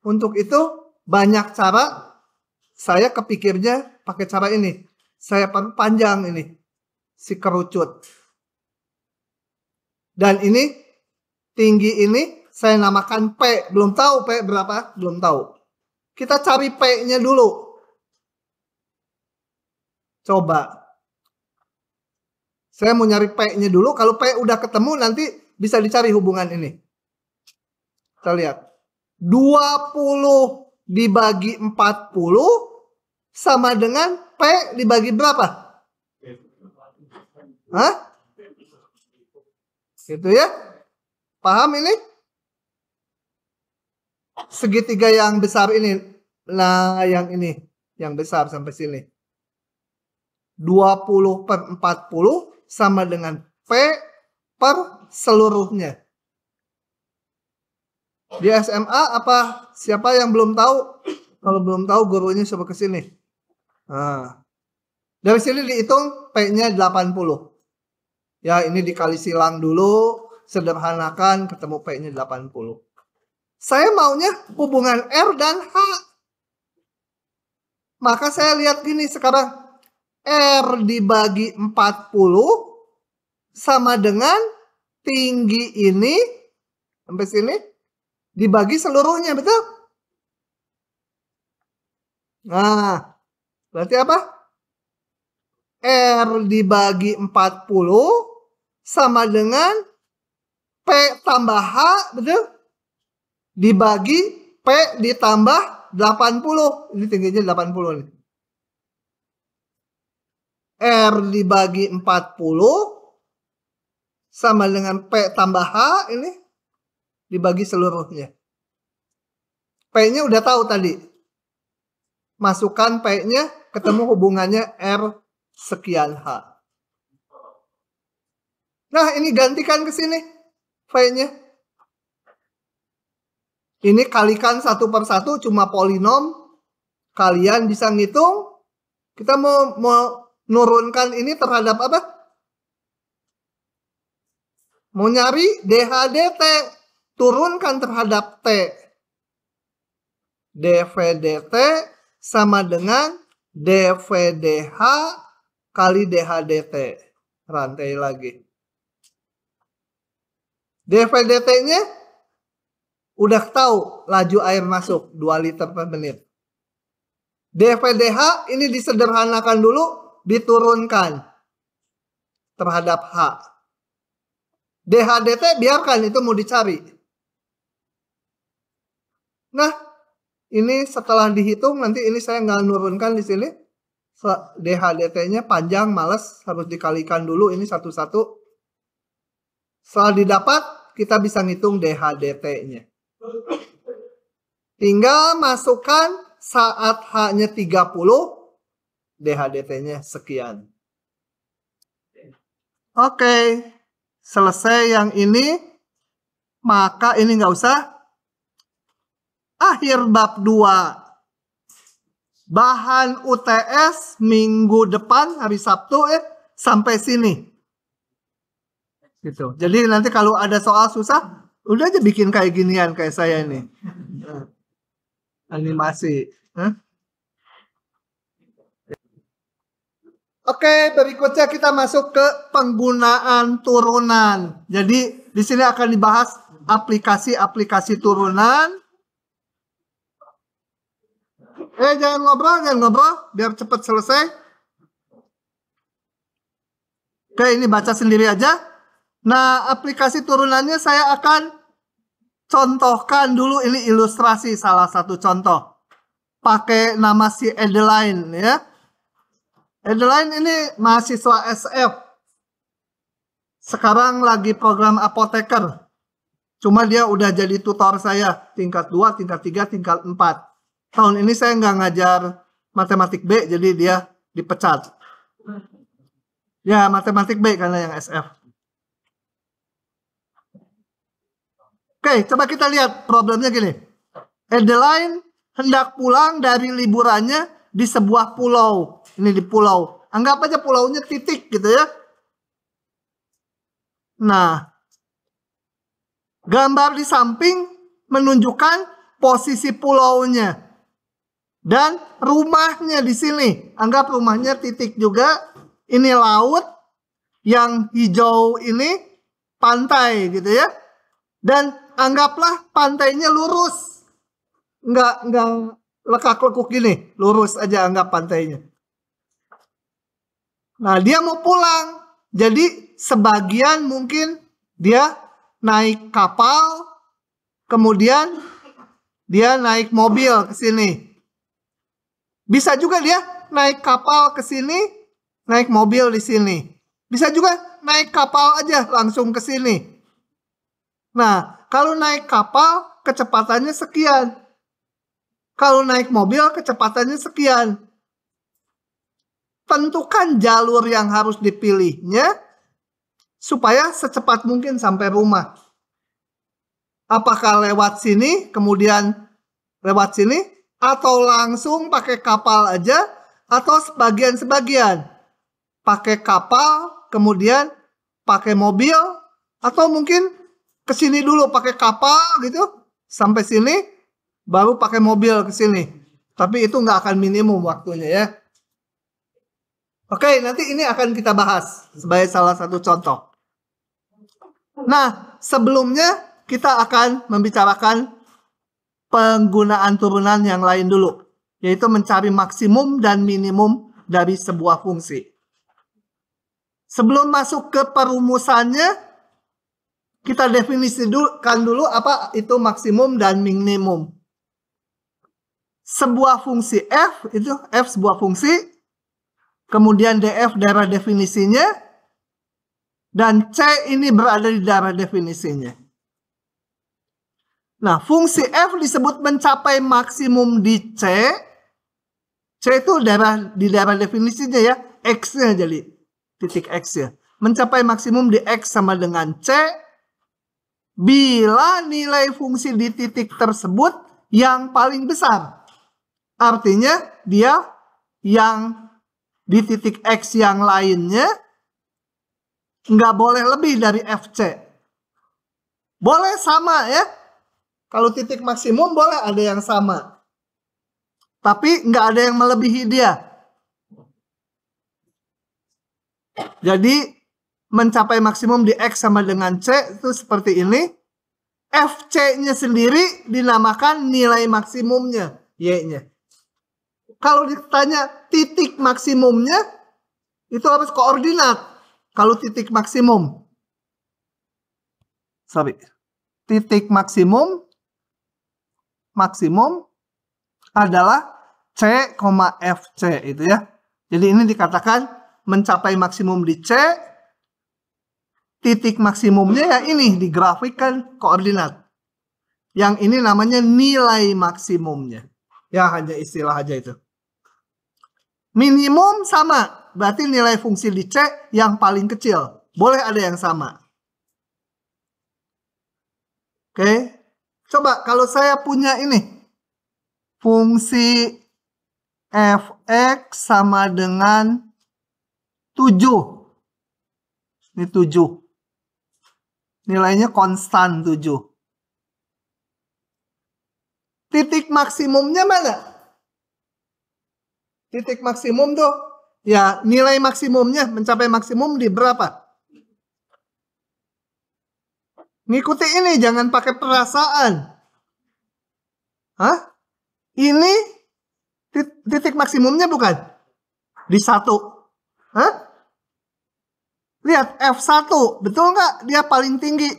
Untuk itu banyak cara saya kepikirnya pakai cara ini. Saya panjang ini si kerucut. Dan ini tinggi ini saya namakan P. Belum tahu P berapa? Belum tahu. Kita cari P-nya dulu. Coba. Saya mau nyari P-nya dulu. Kalau P udah ketemu nanti bisa dicari hubungan ini. Kita lihat. 20 dibagi 40 sama dengan P dibagi berapa? Hah? itu ya. Paham ini? Segitiga yang besar ini. Nah, yang ini. Yang besar sampai sini. 20 per 40 sama dengan P per seluruhnya. Di SMA apa? Siapa yang belum tahu? Kalau belum tahu gurunya coba ke sini. Nah. Dari sini dihitung P-nya 80. Ya, ini dikali silang dulu sederhanakan ketemu P-nya 80. Saya maunya hubungan R dan H. Maka saya lihat gini sekarang. R dibagi 40 sama dengan tinggi ini sampai sini dibagi seluruhnya, betul? Nah, berarti apa? R dibagi 40 sama dengan P tambah H, betul? Dibagi P ditambah 80. Ini tingginya 80 nih. R dibagi 40 sama dengan P tambah H ini dibagi seluruhnya. P-nya udah tahu tadi. Masukkan P-nya ketemu hubungannya R sekian H. Nah ini gantikan ke sini. V-nya. Ini kalikan satu persatu cuma polinom. Kalian bisa ngitung. Kita mau nurunkan ini terhadap apa? Mau nyari DHDT. Turunkan terhadap T. DVDT sama dengan DVDH kali DHDT. Rantai lagi. DVDT-nya udah tahu laju air masuk 2 liter per menit. DVDH ini disederhanakan dulu, diturunkan terhadap H. DHDT biarkan itu mau dicari. Nah, ini setelah dihitung nanti ini saya nggak nurunkan di sini. DHDT-nya panjang, males, harus dikalikan dulu ini satu-satu. Setelah didapat, kita bisa ngitung DHDT-nya. Tinggal masukkan saat H-nya 30, DHDT-nya sekian. Oke, okay. selesai yang ini. Maka ini nggak usah. Akhir bab 2. Bahan UTS minggu depan hari Sabtu eh sampai sini gitu. Jadi nanti kalau ada soal susah, udah aja bikin kayak ginian kayak saya ini. Animasi. Huh? Oke, berikutnya kita masuk ke penggunaan turunan. Jadi di sini akan dibahas aplikasi-aplikasi turunan. Eh jangan ngobrol, jangan ngobrol, biar cepat selesai. Oke, ini baca sendiri aja. Nah, aplikasi turunannya saya akan contohkan dulu ini ilustrasi salah satu contoh. Pakai nama si Adeline ya. Adeline ini mahasiswa SF. Sekarang lagi program apoteker. Cuma dia udah jadi tutor saya tingkat 2, tingkat 3, tingkat 4. Tahun ini saya nggak ngajar matematik B, jadi dia dipecat. Ya, matematik B karena yang SF. Oke, coba kita lihat problemnya gini. Adeline eh, hendak pulang dari liburannya di sebuah pulau. Ini di pulau. Anggap aja pulaunya titik gitu ya. Nah, gambar di samping menunjukkan posisi pulaunya dan rumahnya di sini. Anggap rumahnya titik juga. Ini laut yang hijau ini pantai gitu ya. Dan anggaplah pantainya lurus. Nggak, nggak lekak-lekuk gini. Lurus aja anggap pantainya. Nah dia mau pulang. Jadi sebagian mungkin dia naik kapal. Kemudian dia naik mobil ke sini. Bisa juga dia naik kapal ke sini, naik mobil di sini. Bisa juga naik kapal aja langsung ke sini. Nah, kalau naik kapal kecepatannya sekian. Kalau naik mobil kecepatannya sekian. Tentukan jalur yang harus dipilihnya supaya secepat mungkin sampai rumah. Apakah lewat sini kemudian lewat sini atau langsung pakai kapal aja atau sebagian-sebagian pakai kapal kemudian pakai mobil atau mungkin ke sini dulu pakai kapal gitu sampai sini baru pakai mobil ke sini. Tapi itu nggak akan minimum waktunya ya. Oke, nanti ini akan kita bahas sebagai salah satu contoh. Nah, sebelumnya kita akan membicarakan penggunaan turunan yang lain dulu, yaitu mencari maksimum dan minimum dari sebuah fungsi. Sebelum masuk ke perumusannya, kita definisikan dulu apa itu maksimum dan minimum. Sebuah fungsi f itu f sebuah fungsi, kemudian df daerah definisinya, dan c ini berada di daerah definisinya. Nah, fungsi f disebut mencapai maksimum di c. c itu daerah di daerah definisinya ya, x-nya jadi titik x ya. Mencapai maksimum di x sama dengan c bila nilai fungsi di titik tersebut yang paling besar. Artinya dia yang di titik X yang lainnya nggak boleh lebih dari FC. Boleh sama ya. Kalau titik maksimum boleh ada yang sama. Tapi nggak ada yang melebihi dia. Jadi mencapai maksimum di X sama dengan C itu seperti ini. FC-nya sendiri dinamakan nilai maksimumnya, Y-nya. Kalau ditanya titik maksimumnya, itu harus koordinat kalau titik maksimum. Sorry. Titik maksimum, maksimum adalah C, FC itu ya. Jadi ini dikatakan mencapai maksimum di C, titik maksimumnya ya ini di grafikkan koordinat. Yang ini namanya nilai maksimumnya. Ya hanya istilah aja itu. Minimum sama, berarti nilai fungsi di C yang paling kecil. Boleh ada yang sama. Oke. Coba kalau saya punya ini. Fungsi fx sama dengan 7. Ini 7. Nilainya konstan 7. Titik maksimumnya mana? Titik maksimum tuh ya nilai maksimumnya mencapai maksimum di berapa? Ngikuti ini jangan pakai perasaan. Hah? Ini titik maksimumnya bukan? Di satu. Hah? Lihat F1, betul nggak dia paling tinggi?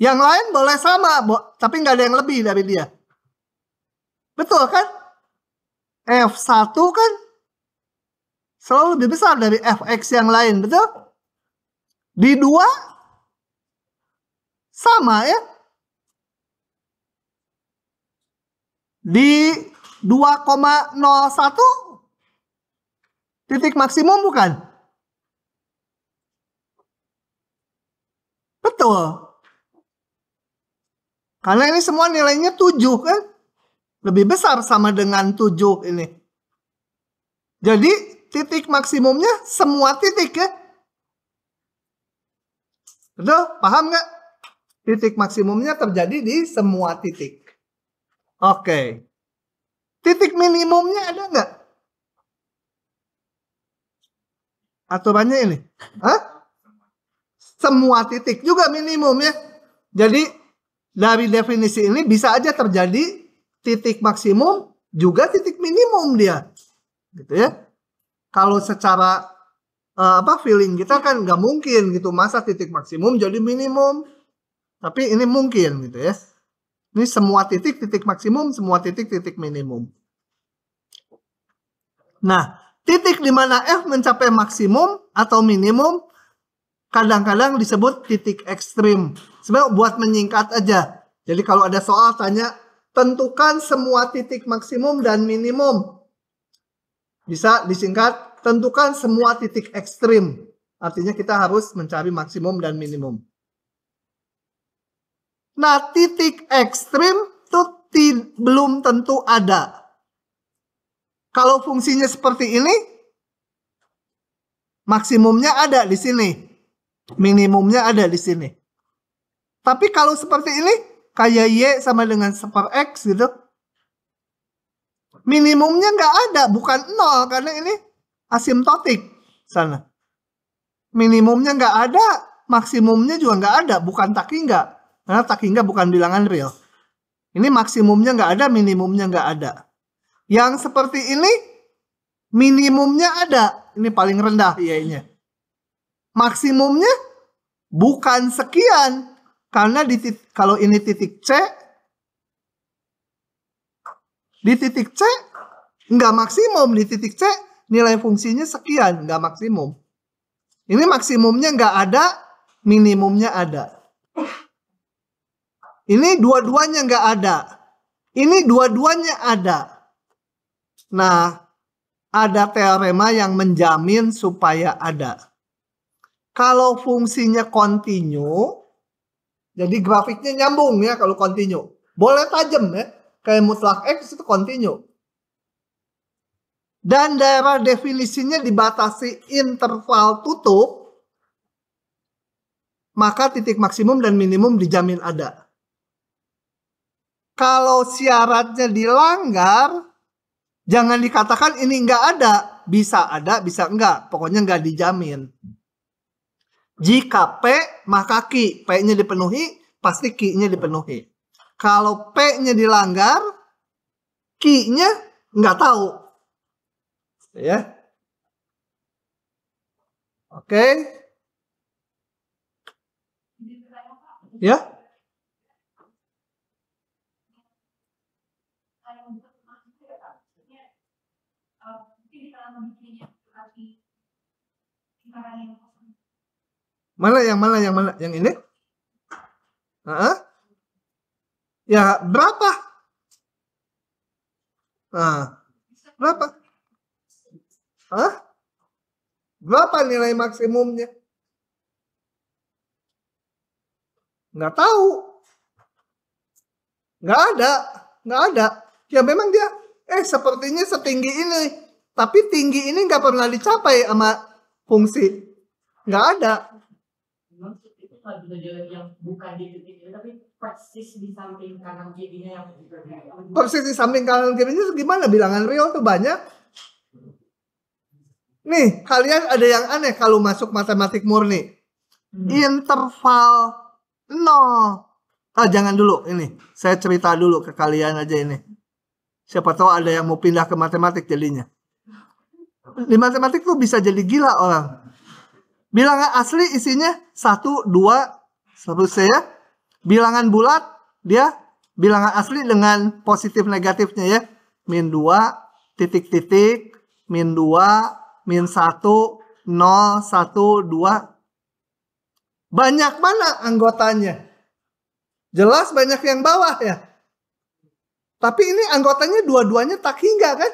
Yang lain boleh sama, tapi nggak ada yang lebih dari dia. Betul kan? F1 kan selalu lebih besar dari fx yang lain, betul? Di dua sama ya. Di 2,01 titik maksimum bukan? Betul. Karena ini semua nilainya 7 kan? Lebih besar sama dengan 7 ini. Jadi titik maksimumnya semua titik ya. Betul? Paham nggak? Titik maksimumnya terjadi di semua titik. Oke. Titik minimumnya ada nggak? atau banyak ini? Hah? Semua titik juga minimum ya. Jadi dari definisi ini bisa aja terjadi titik maksimum juga titik minimum dia. Gitu ya. Kalau secara uh, apa feeling kita kan nggak mungkin gitu masa titik maksimum jadi minimum. Tapi ini mungkin gitu ya. Ini semua titik titik maksimum, semua titik titik minimum. Nah, Titik di mana F mencapai maksimum atau minimum kadang-kadang disebut titik ekstrim. Sebenarnya buat menyingkat aja. Jadi kalau ada soal tanya, tentukan semua titik maksimum dan minimum. Bisa disingkat, tentukan semua titik ekstrim. Artinya kita harus mencari maksimum dan minimum. Nah, titik ekstrim itu belum tentu ada. Kalau fungsinya seperti ini, maksimumnya ada di sini. Minimumnya ada di sini. Tapi kalau seperti ini, kayak Y sama dengan seper X gitu. Minimumnya nggak ada, bukan nol. Karena ini asimptotik sana. Minimumnya nggak ada, maksimumnya juga nggak ada, bukan hingga. Karena hingga bukan bilangan real. Ini maksimumnya nggak ada, minimumnya nggak ada. Yang seperti ini minimumnya ada. Ini paling rendah iainya. Maksimumnya bukan sekian. Karena di titik, kalau ini titik C, di titik C nggak maksimum. Di titik C nilai fungsinya sekian, nggak maksimum. Ini maksimumnya nggak ada, minimumnya ada. Ini dua-duanya nggak ada. Ini dua-duanya ada. Nah, ada teorema yang menjamin supaya ada. Kalau fungsinya kontinu, jadi grafiknya nyambung ya kalau kontinu. Boleh tajam ya, kayak mutlak X itu kontinu. Dan daerah definisinya dibatasi interval tutup, maka titik maksimum dan minimum dijamin ada. Kalau syaratnya dilanggar, Jangan dikatakan ini enggak ada, bisa ada, bisa enggak. Pokoknya enggak dijamin. Jika P maka Q, P-nya dipenuhi, pasti Q-nya dipenuhi. Kalau P-nya dilanggar, Q-nya enggak tahu. Ya. Oke. Okay. Ya. Mana yang mana yang mana yang ini? Heeh. Ya, berapa? uh, berapa? Hah? Berapa nilai maksimumnya? Nggak tahu. Nggak ada. Nggak ada. Ya memang dia, eh sepertinya setinggi ini. Tapi tinggi ini nggak pernah dicapai sama fungsi nggak ada itu di persis di samping kanan kirinya persis di samping kanan kirinya gimana bilangan real tuh banyak nih kalian ada yang aneh kalau masuk matematik murni hmm. interval nol ah jangan dulu ini saya cerita dulu ke kalian aja ini siapa tahu ada yang mau pindah ke matematik jadinya di matematik tuh bisa jadi gila orang. Bilangan asli isinya satu, dua, seterusnya ya. Bilangan bulat, dia bilangan asli dengan positif negatifnya ya. Min dua titik-titik, min dua, min satu, 0, satu dua. Banyak mana anggotanya? Jelas banyak yang bawah ya. Tapi ini anggotanya dua-duanya tak hingga kan?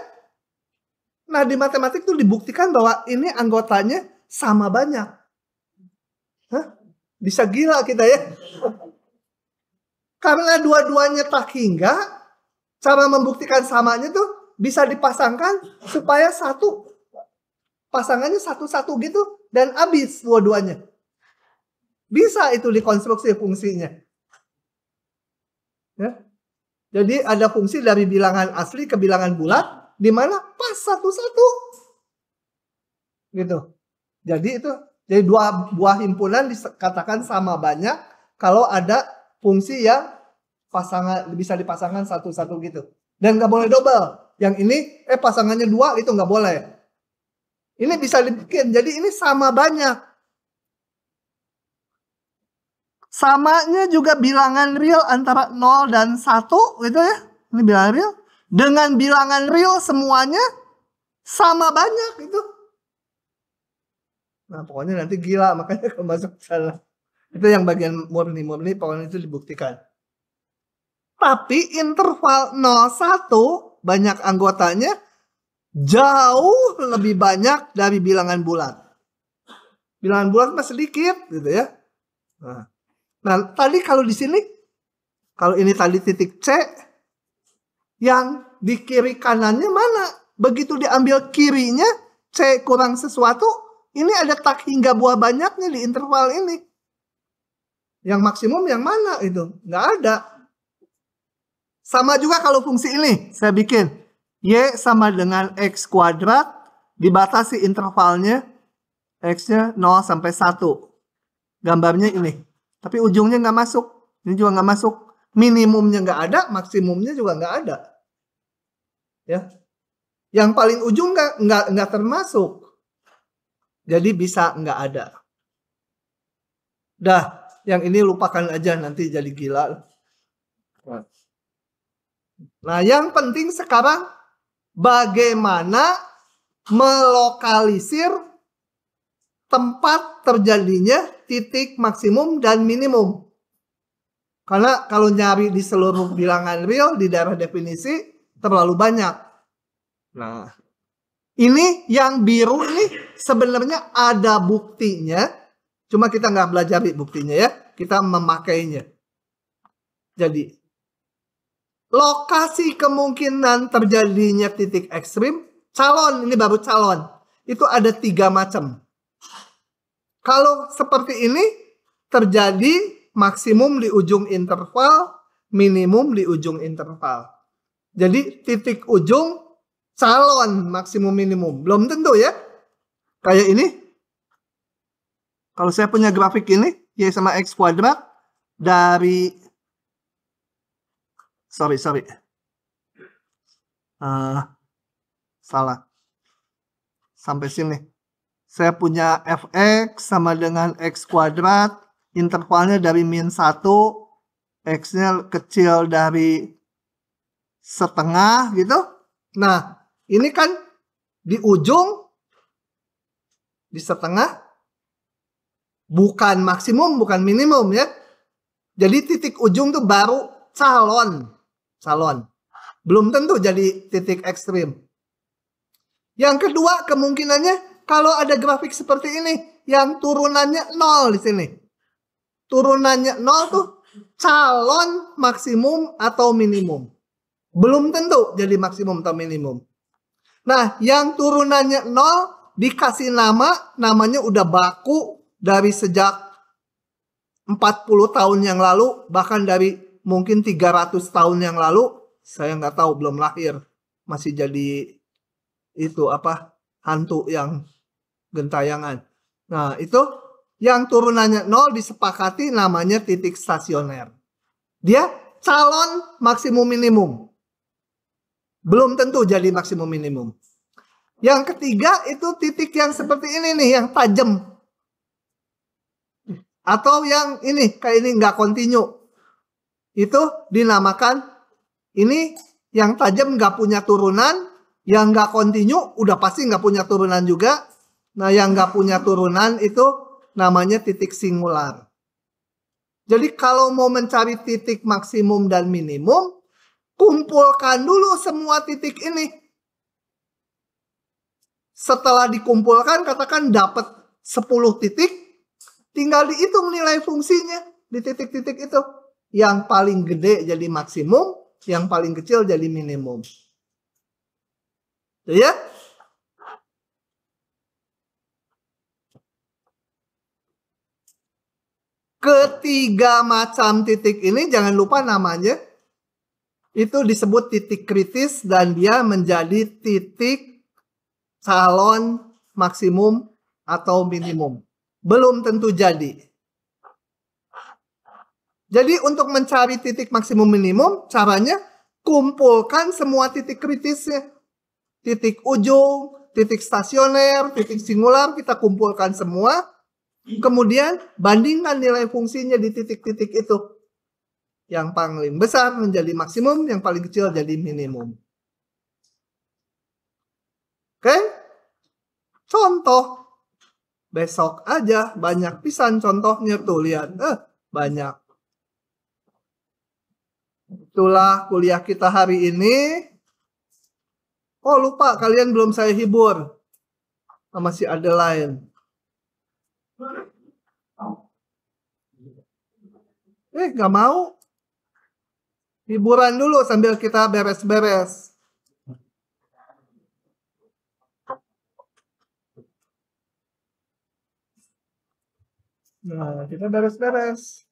Nah di matematik tuh dibuktikan bahwa ini anggotanya sama banyak. Hah? Bisa gila kita ya. Karena dua-duanya tak hingga, cara membuktikan samanya tuh bisa dipasangkan supaya satu pasangannya satu-satu gitu dan habis dua-duanya. Bisa itu dikonstruksi fungsinya. Ya. Jadi ada fungsi dari bilangan asli ke bilangan bulat, di mana pas satu-satu. Gitu. Jadi itu jadi dua buah himpunan dikatakan sama banyak kalau ada fungsi yang pasangan bisa dipasangkan satu-satu gitu. Dan nggak boleh double. Yang ini eh pasangannya dua itu nggak boleh. Ini bisa dibikin. Jadi ini sama banyak. Samanya juga bilangan real antara 0 dan 1 gitu ya. Ini bilangan real dengan bilangan real semuanya sama banyak itu. Nah pokoknya nanti gila makanya kalau masuk sana. Itu yang bagian murni-murni pokoknya itu dibuktikan. Tapi interval 01 banyak anggotanya jauh lebih banyak dari bilangan bulat. Bilangan bulat masih sedikit gitu ya. Nah, nah tadi kalau di sini kalau ini tadi titik C yang di kiri kanannya mana? Begitu diambil kirinya, C kurang sesuatu, ini ada tak hingga buah banyaknya di interval ini. Yang maksimum yang mana itu? Nggak ada. Sama juga kalau fungsi ini saya bikin. Y sama dengan X kuadrat, dibatasi intervalnya, X-nya 0 sampai 1. Gambarnya ini. Tapi ujungnya nggak masuk. Ini juga nggak masuk. Minimumnya nggak ada, maksimumnya juga nggak ada ya yang paling ujung nggak nggak nggak termasuk jadi bisa nggak ada dah yang ini lupakan aja nanti jadi gila nah yang penting sekarang bagaimana melokalisir tempat terjadinya titik maksimum dan minimum karena kalau nyari di seluruh bilangan real di daerah definisi terlalu banyak. Nah, ini yang biru ini sebenarnya ada buktinya, cuma kita nggak belajar buktinya ya, kita memakainya. Jadi, lokasi kemungkinan terjadinya titik ekstrim, calon, ini baru calon, itu ada tiga macam. Kalau seperti ini, terjadi maksimum di ujung interval, minimum di ujung interval. Jadi titik ujung calon maksimum minimum. Belum tentu ya. Kayak ini. Kalau saya punya grafik ini, Y sama X kuadrat dari... Sorry, sorry. Uh, salah. Sampai sini. Saya punya fx sama dengan x kuadrat. Intervalnya dari min 1. X-nya kecil dari setengah gitu. Nah, ini kan di ujung di setengah bukan maksimum, bukan minimum ya. Jadi titik ujung tuh baru calon, calon. Belum tentu jadi titik ekstrim. Yang kedua kemungkinannya kalau ada grafik seperti ini yang turunannya nol di sini. Turunannya nol tuh calon maksimum atau minimum belum tentu jadi maksimum atau minimum. Nah, yang turunannya nol dikasih nama, namanya udah baku dari sejak 40 tahun yang lalu, bahkan dari mungkin 300 tahun yang lalu, saya nggak tahu, belum lahir. Masih jadi itu apa hantu yang gentayangan. Nah, itu yang turunannya nol disepakati namanya titik stasioner. Dia calon maksimum minimum belum tentu jadi maksimum minimum. Yang ketiga itu titik yang seperti ini nih, yang tajam. Atau yang ini, kayak ini nggak kontinu. Itu dinamakan, ini yang tajam nggak punya turunan, yang nggak kontinu udah pasti nggak punya turunan juga. Nah yang nggak punya turunan itu namanya titik singular. Jadi kalau mau mencari titik maksimum dan minimum, kumpulkan dulu semua titik ini. Setelah dikumpulkan, katakan dapat 10 titik, tinggal dihitung nilai fungsinya di titik-titik itu. Yang paling gede jadi maksimum, yang paling kecil jadi minimum. Ya? Ketiga macam titik ini jangan lupa namanya itu disebut titik kritis dan dia menjadi titik calon maksimum atau minimum. Belum tentu jadi. Jadi untuk mencari titik maksimum minimum caranya kumpulkan semua titik kritisnya. Titik ujung, titik stasioner, titik singular kita kumpulkan semua. Kemudian bandingkan nilai fungsinya di titik-titik itu yang paling besar menjadi maksimum, yang paling kecil jadi minimum. Oke? Contoh. Besok aja banyak pisan contohnya tuh lihat. Eh, banyak. Itulah kuliah kita hari ini. Oh lupa kalian belum saya hibur ah, masih ada lain. Eh nggak mau Hiburan dulu sambil kita beres-beres. Nah, kita beres-beres.